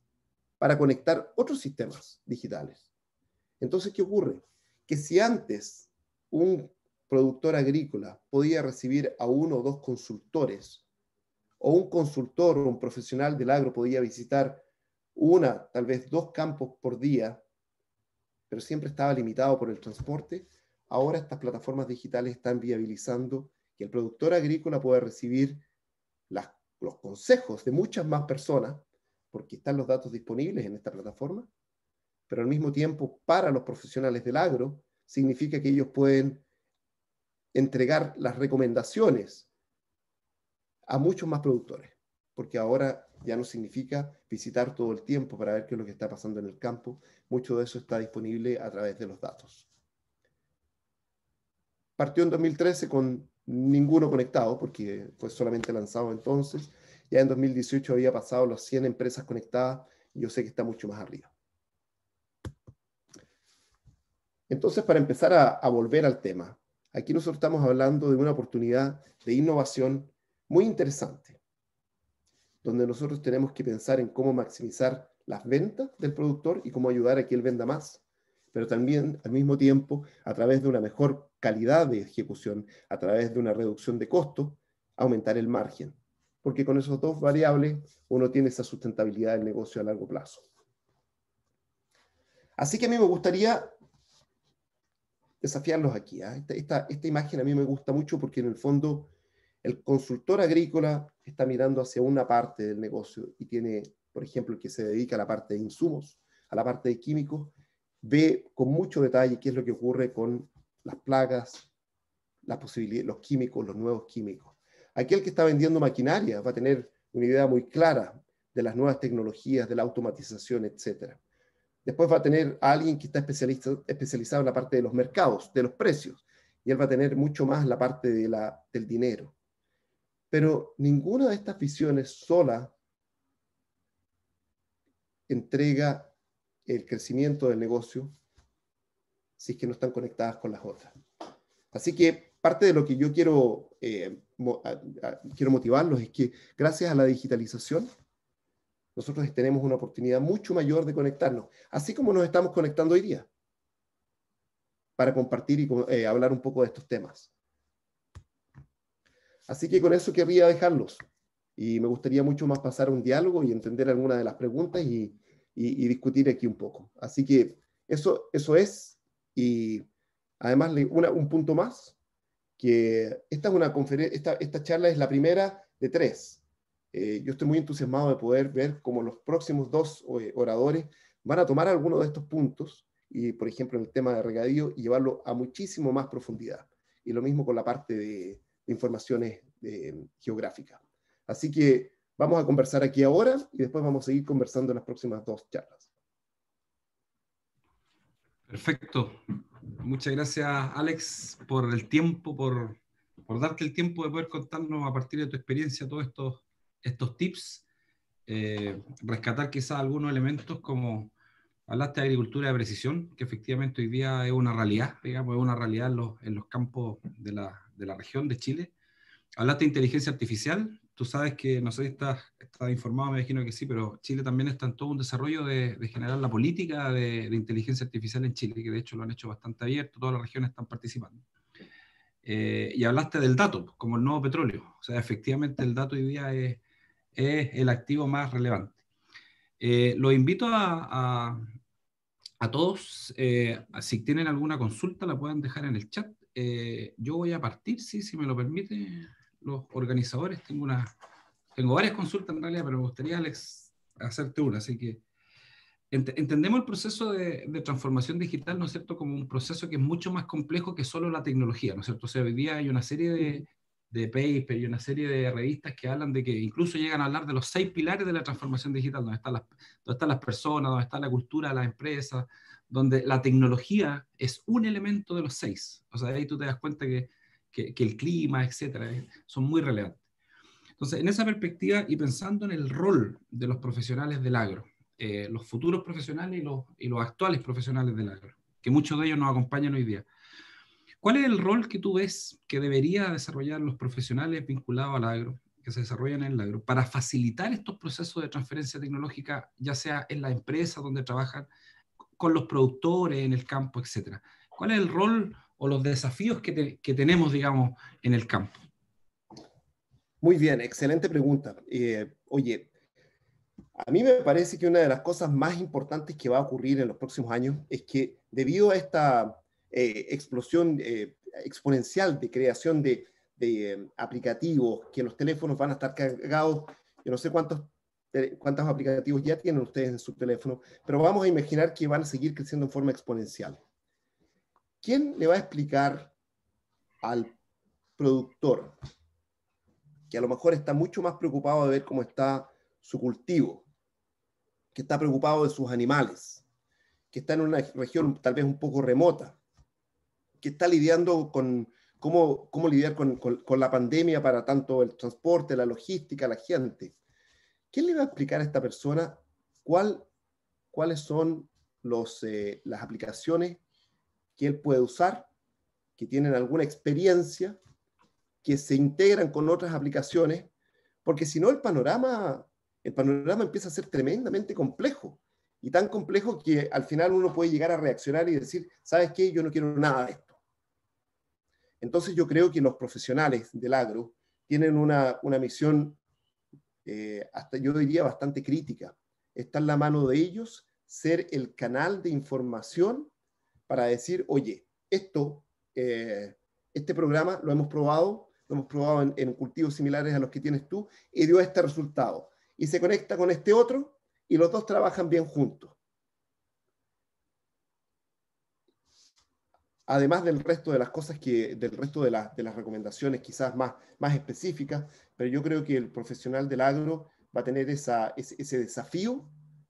para conectar otros sistemas digitales. Entonces, ¿qué ocurre? Que si antes un productor agrícola podía recibir a uno o dos consultores, o un consultor o un profesional del agro podía visitar una, tal vez dos campos por día, pero siempre estaba limitado por el transporte, ahora estas plataformas digitales están viabilizando que el productor agrícola pueda recibir los consejos de muchas más personas porque están los datos disponibles en esta plataforma, pero al mismo tiempo para los profesionales del agro significa que ellos pueden entregar las recomendaciones a muchos más productores, porque ahora ya no significa visitar todo el tiempo para ver qué es lo que está pasando en el campo, mucho de eso está disponible a través de los datos. Partió en 2013 con ninguno conectado, porque fue solamente lanzado entonces, ya en 2018 había pasado las 100 empresas conectadas y yo sé que está mucho más arriba. Entonces, para empezar a, a volver al tema, aquí nosotros estamos hablando de una oportunidad de innovación muy interesante, donde nosotros tenemos que pensar en cómo maximizar las ventas del productor y cómo ayudar a que él venda más, pero también al mismo tiempo, a través de una mejor calidad de ejecución, a través de una reducción de costos, aumentar el margen porque con esas dos variables uno tiene esa sustentabilidad del negocio a largo plazo. Así que a mí me gustaría desafiarlos aquí. ¿ah? Esta, imagen a mí me gusta mucho porque en el fondo el consultor agrícola está mirando hacia una parte del negocio y tiene, por ejemplo, el que se dedica a la parte de insumos, a la parte de químicos, ve con mucho detalle qué es lo que ocurre con las plagas, las posibilidades, los químicos, los nuevos químicos aquel que está vendiendo maquinaria va a tener una idea muy clara de las nuevas tecnologías, de la automatización, etc. Después va a tener alguien que está especializado en la parte de los mercados, de los precios, y él va a tener mucho más la parte de la, del dinero. Pero ninguna de estas visiones sola entrega el crecimiento del negocio si es que no están conectadas con las otras. Así que parte de lo que yo quiero eh, quiero motivarlos es que gracias a la digitalización, nosotros tenemos una oportunidad mucho mayor de conectarnos, así como nos estamos conectando hoy día, para compartir y eh, hablar un poco de estos temas. Así que con eso querría dejarlos. Y me gustaría mucho más pasar un diálogo y entender algunas de las preguntas y, discutir aquí un poco. Así que eso, eso es. Y además, un punto más que esta, es una esta, esta charla es la primera de tres. Eh, yo estoy muy entusiasmado de poder ver cómo los próximos dos eh, oradores van a tomar algunos de estos puntos, y por ejemplo en el tema de regadío, y llevarlo a muchísimo más profundidad. Y lo mismo con la parte de, informaciones eh, geográficas. Así que vamos a conversar aquí ahora y después vamos a seguir conversando en las próximas dos charlas. Perfecto. Muchas gracias, Alex, por el tiempo, por, darte el tiempo de poder contarnos a partir de tu experiencia todos estos, estos tips. Eh, rescatar quizás algunos elementos como hablaste de agricultura de precisión, que efectivamente hoy día es una realidad, digamos, es una realidad en los, campos de la, de la, región de Chile. Hablaste de inteligencia artificial, tú sabes que nosotros estás informado, me imagino que sí, pero Chile también está en todo un desarrollo de, generar la política de, inteligencia artificial en Chile, que de hecho lo han hecho bastante abierto, todas las regiones están participando. Eh, y hablaste del dato, como el nuevo petróleo. O sea, efectivamente el dato hoy día es, es el activo más relevante. Eh, los invito a, todos, eh, si tienen alguna consulta, la pueden dejar en el chat. Eh, yo voy a partir, sí, si me lo permiten los organizadores. Tengo una tengo varias consultas en realidad, pero me gustaría, hacerte una. Así que entendemos el proceso de, transformación digital, ¿no es cierto?, como un proceso que es mucho más complejo que solo la tecnología, ¿no es cierto? O sea, hoy día hay una serie de, de papers y una serie de revistas que hablan de que incluso llegan a hablar de los seis pilares de la transformación digital, donde están las, están las personas, donde está la cultura, las empresas, donde la tecnología es un elemento de los seis. O sea, ahí tú te das cuenta que, que el clima, etcétera, eh, son muy relevantes. Entonces, en esa perspectiva y pensando en el rol de los profesionales del agro, eh, los futuros profesionales y los, actuales profesionales del agro, que muchos de ellos nos acompañan hoy día. ¿Cuál es el rol que tú ves que debería desarrollar los profesionales vinculados al agro, que se desarrollan en el agro, para facilitar estos procesos de transferencia tecnológica, ya sea en la empresa donde trabajan, con los productores, en el campo, etcétera? ¿Cuál es el rol o los desafíos que tenemos, digamos, en el campo? Muy bien, excelente pregunta. Eh, oye, a mí me parece que una de las cosas más importantes que va a ocurrir en los próximos años es que debido a esta eh, explosión eh, exponencial de creación de, aplicativos, que los teléfonos van a estar cargados, yo no sé cuántos, cuántos aplicativos ya tienen ustedes en su teléfono, pero vamos a imaginar que van a seguir creciendo en forma exponencial. ¿Quién le va a explicar al productor que a lo mejor está mucho más preocupado de ver cómo está su cultivo, que está preocupado de sus animales, que está en una región tal vez un poco remota, que está lidiando con cómo, lidiar con, la pandemia para tanto el transporte, la logística, la gente. ¿Quién le va a explicar a esta persona cuál, cuáles son eh, las aplicaciones que él puede usar, que tienen alguna experiencia que se integran con otras aplicaciones, porque si no el panorama, el panorama empieza a ser tremendamente complejo y tan complejo que al final uno puede llegar a reaccionar y decir, ¿sabes qué? Yo no quiero nada de esto. Entonces yo creo que los profesionales del agro tienen una, misión, eh, hasta yo diría, bastante crítica. Está en la mano de ellos ser el canal de información para decir, oye, esto, eh, este programa lo hemos probado, hemos probado en, cultivos similares a los que tienes tú, y dio este resultado. Y se conecta con este otro y los dos trabajan bien juntos. Además del resto de las cosas que, del resto de, las recomendaciones quizás más, más específicas, pero yo creo que el profesional del agro va a tener ese desafío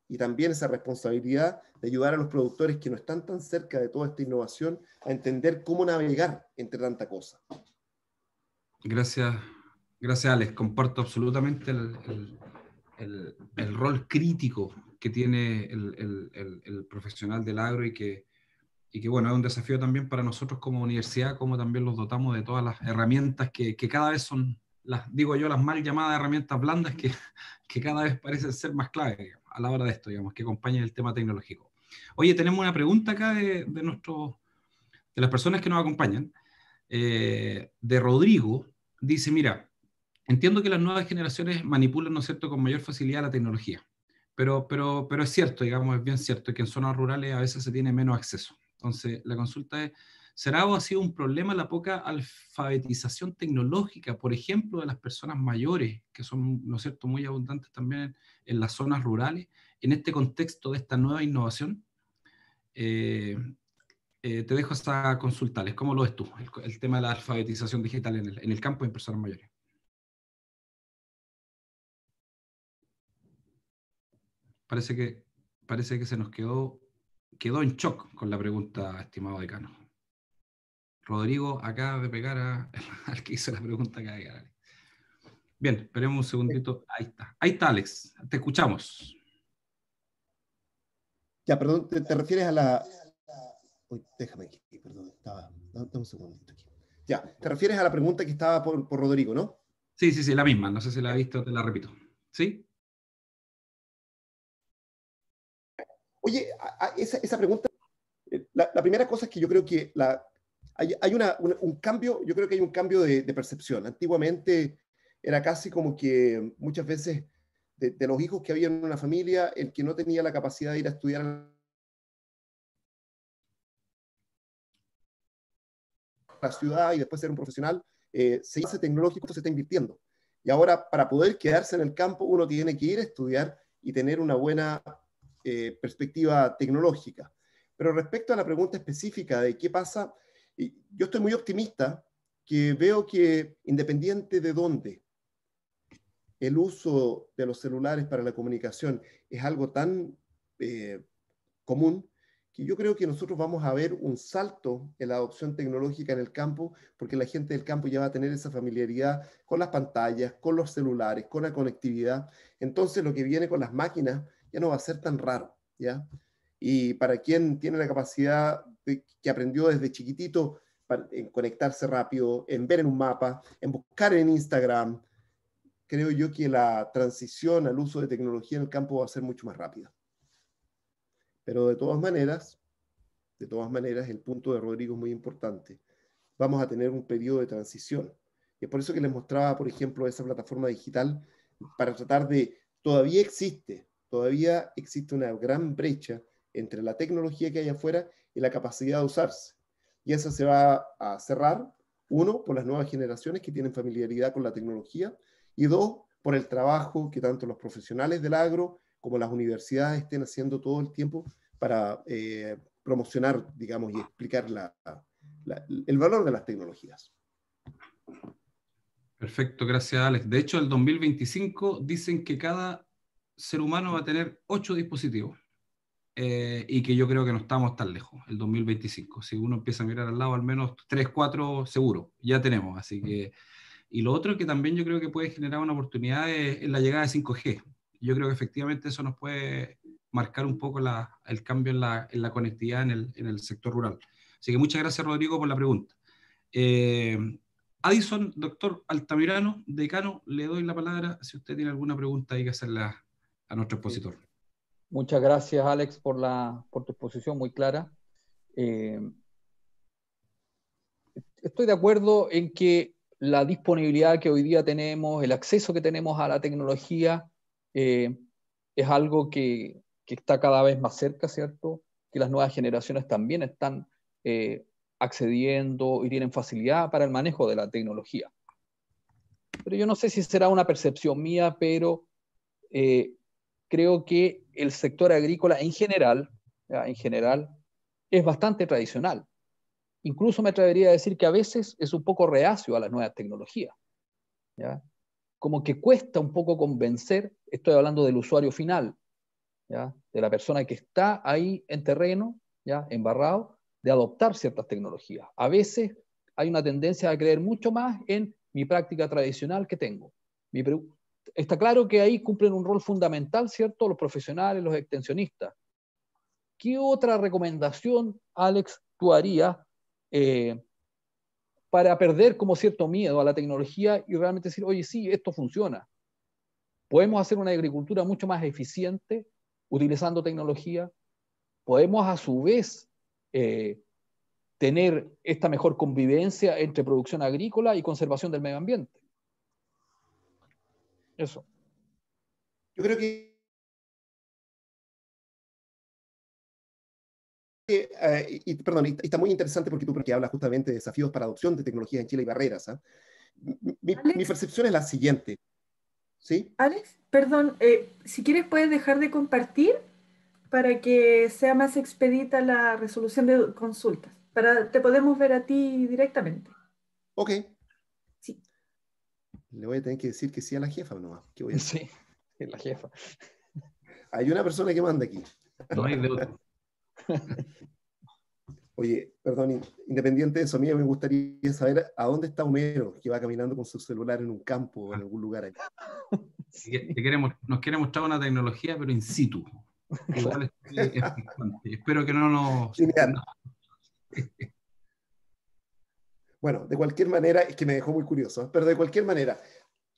y también esa responsabilidad de ayudar a los productores que no están tan cerca de toda esta innovación a entender cómo navegar entre tanta cosa. Gracias, gracias Alex. Comparto absolutamente el, rol crítico que tiene el, profesional del agro y que, que, bueno, es un desafío también para nosotros como universidad, como también los dotamos de todas las herramientas que, cada vez son, las digo yo, las mal llamadas herramientas blandas que, cada vez parecen ser más clave a la hora de esto, digamos, que acompañan el tema tecnológico. Oye, tenemos una pregunta acá de, de, de las personas que nos acompañan. Eh, de Rodrigo, dice, mira, entiendo que las nuevas generaciones manipulan, ¿no es cierto?, con mayor facilidad la tecnología, pero, pero, pero es cierto, digamos, es bien cierto que en zonas rurales a veces se tiene menos acceso. Entonces, la consulta es, ¿será o ha sido un problema la poca alfabetización tecnológica, por ejemplo, de las personas mayores, que son, ¿no es cierto?, muy abundantes también en las zonas rurales, en este contexto de esta nueva innovación? Eh, eh, te dejo hasta consulta, ¿Cómo lo ves tú, el, tema de la alfabetización digital en el, campo de personas mayores? Parece que, parece que se nos quedó, quedó en shock con la pregunta, estimado decano. Rodrigo acaba de pegar al que hizo la pregunta que de Bien, esperemos un segundito. Ahí está. Ahí está, Alex. Te escuchamos. Ya, perdón, te refieres a la, Uy, déjame aquí, perdón, estaba. Dame un segundito aquí. Ya, te refieres a la pregunta que estaba por, Rodrigo, ¿no? Sí, sí, sí, la misma. No sé si la has visto, te la repito. ¿Sí? Oye, esa, pregunta, eh, la, primera cosa es que yo creo que la, hay, un cambio, yo creo que hay un cambio de, percepción. Antiguamente era casi como que muchas veces de, de los hijos que había en una familia, el que no tenía la capacidad de ir a estudiar la ciudad y después ser un profesional, eh, se hace tecnológico, se está invirtiendo. Y ahora, para poder quedarse en el campo, uno tiene que ir a estudiar y tener una buena eh, perspectiva tecnológica. Pero respecto a la pregunta específica de qué pasa, yo estoy muy optimista que veo que independiente de dónde el uso de los celulares para la comunicación es algo tan eh, común que yo creo que nosotros vamos a ver un salto en la adopción tecnológica en el campo, porque la gente del campo ya va a tener esa familiaridad con las pantallas, con los celulares, con la conectividad. Entonces lo que viene con las máquinas ya no va a ser tan raro, ¿ya? Y para quien tiene la capacidad de, que aprendió desde chiquitito en conectarse rápido, en ver en un mapa, en buscar en Instagram, creo yo que la transición al uso de tecnología en el campo va a ser mucho más rápida. Pero de todas maneras, de todas maneras, el punto de Rodrigo es muy importante. Vamos a tener un periodo de transición. Y es por eso que les mostraba, por ejemplo, esa plataforma digital para tratar de, todavía existe, todavía existe una gran brecha entre la tecnología que hay afuera y la capacidad de usarse. Y esa se va a cerrar, uno, por las nuevas generaciones que tienen familiaridad con la tecnología, y dos, por el trabajo que tanto los profesionales del agro como las universidades estén haciendo todo el tiempo para eh, promocionar, digamos, y explicar el valor de las tecnologías. Perfecto, gracias Alex. De hecho, el 2025 dicen que cada ser humano va a tener ocho dispositivos eh, y que yo creo que no estamos tan lejos, el 2025. Si uno empieza a mirar al lado, al menos tres, cuatro seguro, ya tenemos. Así que, y lo otro que también yo creo que puede generar una oportunidad es la llegada de 5G yo creo que efectivamente eso nos puede marcar un poco el cambio en la, conectividad en el, sector rural. Así que muchas gracias, Rodrigo, por la pregunta. Eh, Addison, doctor Altamirano, decano, le doy la palabra si usted tiene alguna pregunta hay que hacerla a nuestro expositor. Muchas gracias, Alex, por, tu exposición muy clara. Eh, estoy de acuerdo en que la disponibilidad que hoy día tenemos, el acceso que tenemos a la tecnología, eh, es algo que, está cada vez más cerca, ¿cierto? Que las nuevas generaciones también están eh, accediendo y tienen facilidad para el manejo de la tecnología. Pero yo no sé si será una percepción mía, pero eh, creo que el sector agrícola en general, en general, es bastante tradicional. Incluso me atrevería a decir que a veces es un poco reacio a las nuevas tecnologías. ¿ya? como que cuesta un poco convencer, estoy hablando del usuario final, de la persona que está ahí en terreno, ¿ya? embarrado, de adoptar ciertas tecnologías. A veces hay una tendencia a creer mucho más en mi práctica tradicional que tengo. está claro que ahí cumplen un rol fundamental, ¿cierto? Los profesionales, los extensionistas. ¿Qué otra recomendación, Alex, tú harías eh, para perder como cierto miedo a la tecnología y realmente decir, oye, sí, esto funciona. Podemos hacer una agricultura mucho más eficiente utilizando tecnología. Podemos a su vez eh, tener esta mejor convivencia entre producción agrícola y conservación del medio ambiente. Eso. Yo creo que Eh, y, perdón, está muy interesante porque tú porque hablas justamente de desafíos para adopción de tecnología en Chile y barreras. ¿ah? Mi, percepción es la siguiente. ¿Sí? Alex, perdón, eh, si quieres puedes dejar de compartir para que sea más expedita la resolución de consultas. Para, te podemos ver a ti directamente. Ok. Sí. Le voy a tener que decir que sí a la jefa nomás. Sí, la jefa. Hay una persona que manda aquí. No hay Oye, perdón, independiente de eso, a mí me gustaría saber a dónde está Homero, que va caminando con su celular en un campo o en ah. algún lugar nos quiere mostrar una tecnología, pero in situ. espero que no nos... Bueno, de cualquier manera, es que me dejó muy curioso, pero de cualquier manera,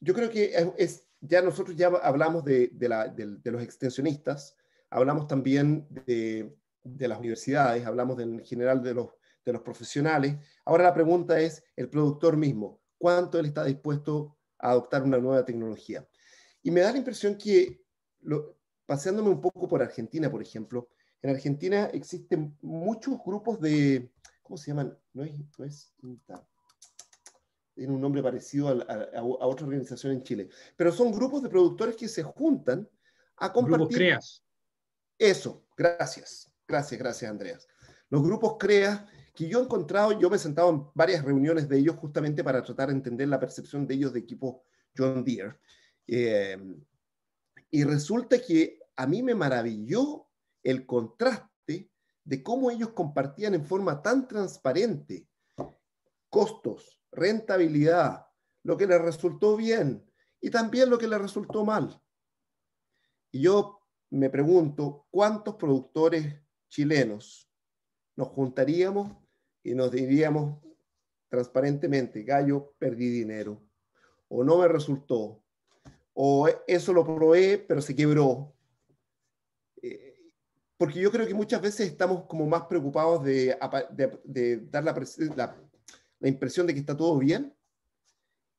yo creo que es, ya nosotros ya hablamos de los extensionistas, hablamos también de de las universidades, hablamos en general de los, profesionales. Ahora la pregunta es el productor mismo, ¿cuánto él está dispuesto a adoptar una nueva tecnología? Y me da la impresión que, paseándome un poco por Argentina, por ejemplo, en Argentina existen muchos grupos de, ¿cómo se llaman? No es, tiene un nombre parecido a, otra organización en Chile, pero son grupos de productores que se juntan a compartir. CREAS. Eso, gracias. Gracias, gracias, Andreas. Los grupos CREA, que yo he encontrado, yo me he sentado en varias reuniones de ellos justamente para tratar de entender la percepción de ellos de equipo John Deere. Eh, y resulta que a mí me maravilló el contraste de cómo ellos compartían en forma tan transparente costos, rentabilidad, lo que les resultó bien y también lo que les resultó mal. Y yo me pregunto, ¿cuántos productores chilenos. Nos juntaríamos y nos diríamos transparentemente, gallo, perdí dinero, o no me resultó, o eso lo probé, pero se quebró. Eh, porque yo creo que muchas veces estamos como más preocupados de, dar la, la impresión de que está todo bien,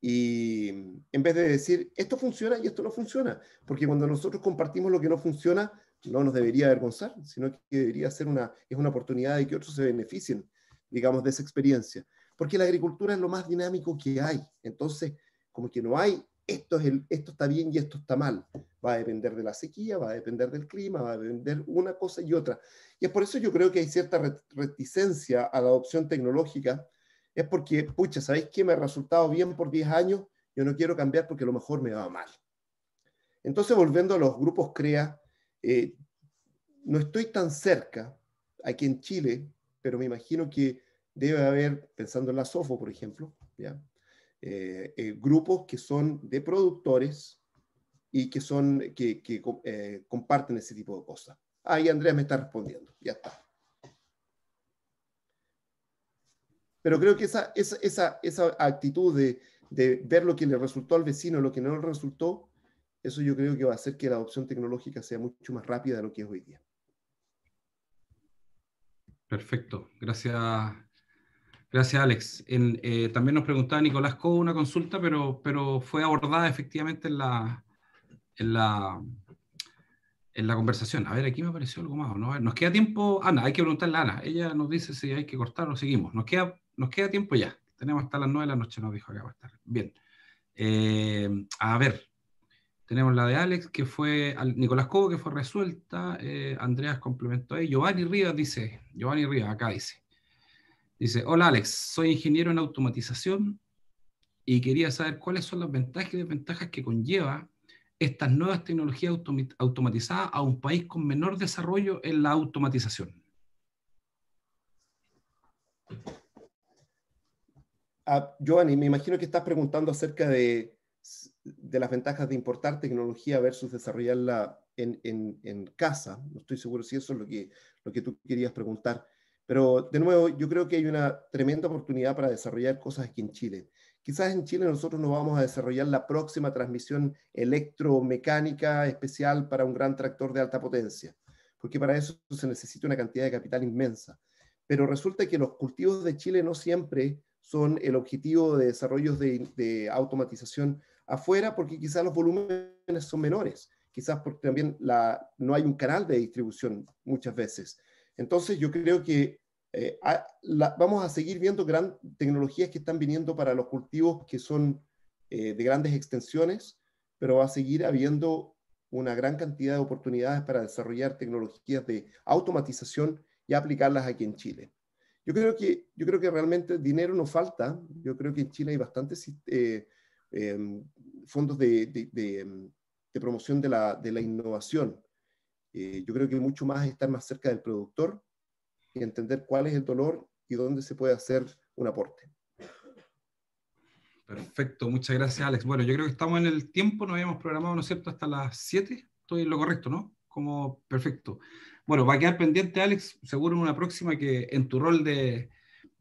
y en vez de decir, esto funciona y esto no funciona, porque cuando nosotros compartimos lo que no funciona, no nos debería avergonzar, sino que debería ser una, es una oportunidad de que otros se beneficien, digamos, de esa experiencia. Porque la agricultura es lo más dinámico que hay. Entonces, como que no hay, esto, es el, esto está bien y esto está mal. Va a depender de la sequía, va a depender del clima, va a depender una cosa y otra. Y es por eso yo creo que hay cierta reticencia a la adopción tecnológica. Es porque, pucha, ¿sabéis qué? Me ha resultado bien por 10 años, yo no quiero cambiar porque a lo mejor me va mal. Entonces, volviendo a los grupos CREA, eh, no estoy tan cerca aquí en Chile, pero me imagino que debe haber, pensando en la SOFO, por ejemplo, eh, eh, grupos que son de productores y que, son, que, comparten ese tipo de cosas. Ahí Andrea me está respondiendo, ya está. Pero creo que esa, esa, esa, actitud de, de, ver lo que le resultó al vecino, lo que no le resultó, eso yo creo que va a hacer que la adopción tecnológica sea mucho más rápida de lo que es hoy día. Perfecto, gracias, gracias Alex. Eh, también nos preguntaba Nicolás Cobo una consulta, pero, pero fue abordada efectivamente en la, en la, en la conversación. A ver, aquí me apareció algo más. ¿no? nos queda tiempo, Ana, hay que preguntarle a Ana. Ella nos dice si hay que cortar o seguimos. Nos queda, nos queda tiempo ya. Tenemos hasta las nueve de la noche, nos dijo que va a estar. Bien. Eh, a ver, tenemos la de Alex, que fue al, Nicolás Cobo, que fue resuelta. Eh, Andreas complementó ahí. Giovanni Rivas dice, Giovanni Rivas, acá dice. Dice, hola Alex, soy ingeniero en automatización y quería saber cuáles son las ventajas y desventajas que conlleva estas nuevas tecnologías automatizadas a un país con menor desarrollo en la automatización. Ah, Giovanni, me imagino que estás preguntando acerca de de las ventajas de importar tecnología versus desarrollarla en, casa. No estoy seguro si eso es lo que, lo que tú querías preguntar. Pero de nuevo, yo creo que hay una tremenda oportunidad para desarrollar cosas aquí en Chile. Quizás en Chile nosotros no vamos a desarrollar la próxima transmisión electromecánica especial para un gran tractor de alta potencia, porque para eso se necesita una cantidad de capital inmensa. Pero resulta que los cultivos de Chile no siempre son el objetivo de desarrollos de, de automatización afuera porque quizás los volúmenes son menores, quizás porque también la, no hay un canal de distribución muchas veces. Entonces yo creo que eh, vamos a seguir viendo gran, tecnologías que están viniendo para los cultivos que son eh, de grandes extensiones, pero va a seguir habiendo una gran cantidad de oportunidades para desarrollar tecnologías de automatización y aplicarlas aquí en Chile. Yo creo que, yo creo que realmente dinero no falta. Yo creo que en Chile hay bastantes eh, Em, fondos em, de, promoción de la, innovación. Eh, yo creo que mucho más estar más cerca del productor y entender cuál es el dolor y dónde se puede hacer un aporte. Perfecto, muchas gracias Alex. Bueno, yo creo que estamos en el tiempo, nos habíamos programado, ¿no es cierto?, hasta las 7, estoy en lo correcto, ¿no? Como perfecto. Bueno, va a quedar pendiente Alex, seguro en una próxima que en tu rol de,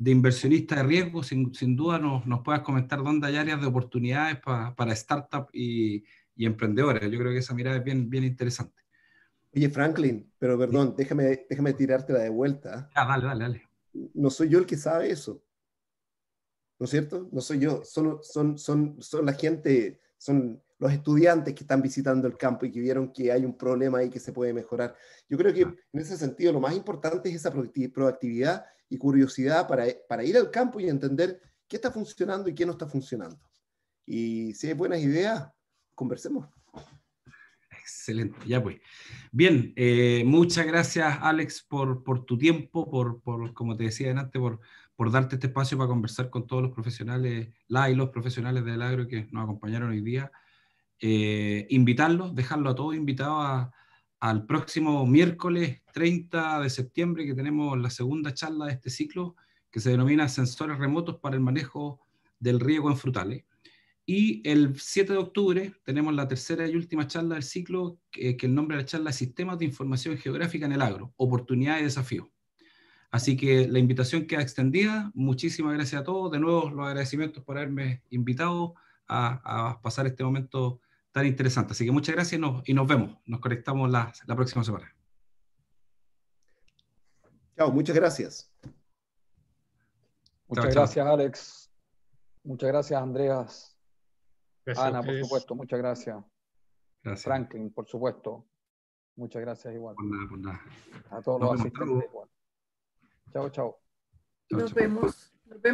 de inversionista de riesgo, sin, sin duda nos, nos, puedas comentar dónde hay áreas de oportunidades para startups y, y, emprendedores. Yo creo que esa mirada es bien, bien interesante. Oye, Franklin, pero perdón, déjame, déjame tirártela de vuelta. Ah, dale, dale, dale. No soy yo el que sabe eso. ¿No es cierto? No soy yo, son, son, son, son la gente, son los estudiantes que están visitando el campo y que vieron que hay un problema ahí que se puede mejorar. Yo creo que ah. en ese sentido lo más importante es esa proactividad curiosidad para, ir al campo y entender qué está funcionando y qué no está funcionando. Y si hay buenas ideas, conversemos. Excelente, ya pues. Bien, eh, muchas gracias Alex por, por tu tiempo, por, por, como te decía antes, por, por darte este espacio para conversar con todos los profesionales, la y los profesionales del agro que nos acompañaron hoy día. Eh, invitarlos, dejarlo a todos invitados a, al próximo miércoles 30 de septiembre que tenemos la segunda charla de este ciclo que se denomina Sensores remotos para el manejo del riego en frutales. Y el 7 de octubre tenemos la tercera y última charla del ciclo, que, el nombre de la charla es Sistemas de Información Geográfica en el Agro, Oportunidades y Desafíos. Así que la invitación queda extendida. Muchísimas gracias a todos. De nuevo, los agradecimientos por haberme invitado a, a pasar este momento tan interesante. Así que muchas gracias y nos, vemos. Nos conectamos la, próxima semana. Chao, muchas gracias. Muchas gracias, Alex. Muchas gracias, Andreas. Ana, por supuesto, muchas gracias. Franklin, por supuesto. Muchas gracias igual. A todos los asistentes Chao, chao. Nos vemos. Nos vemos.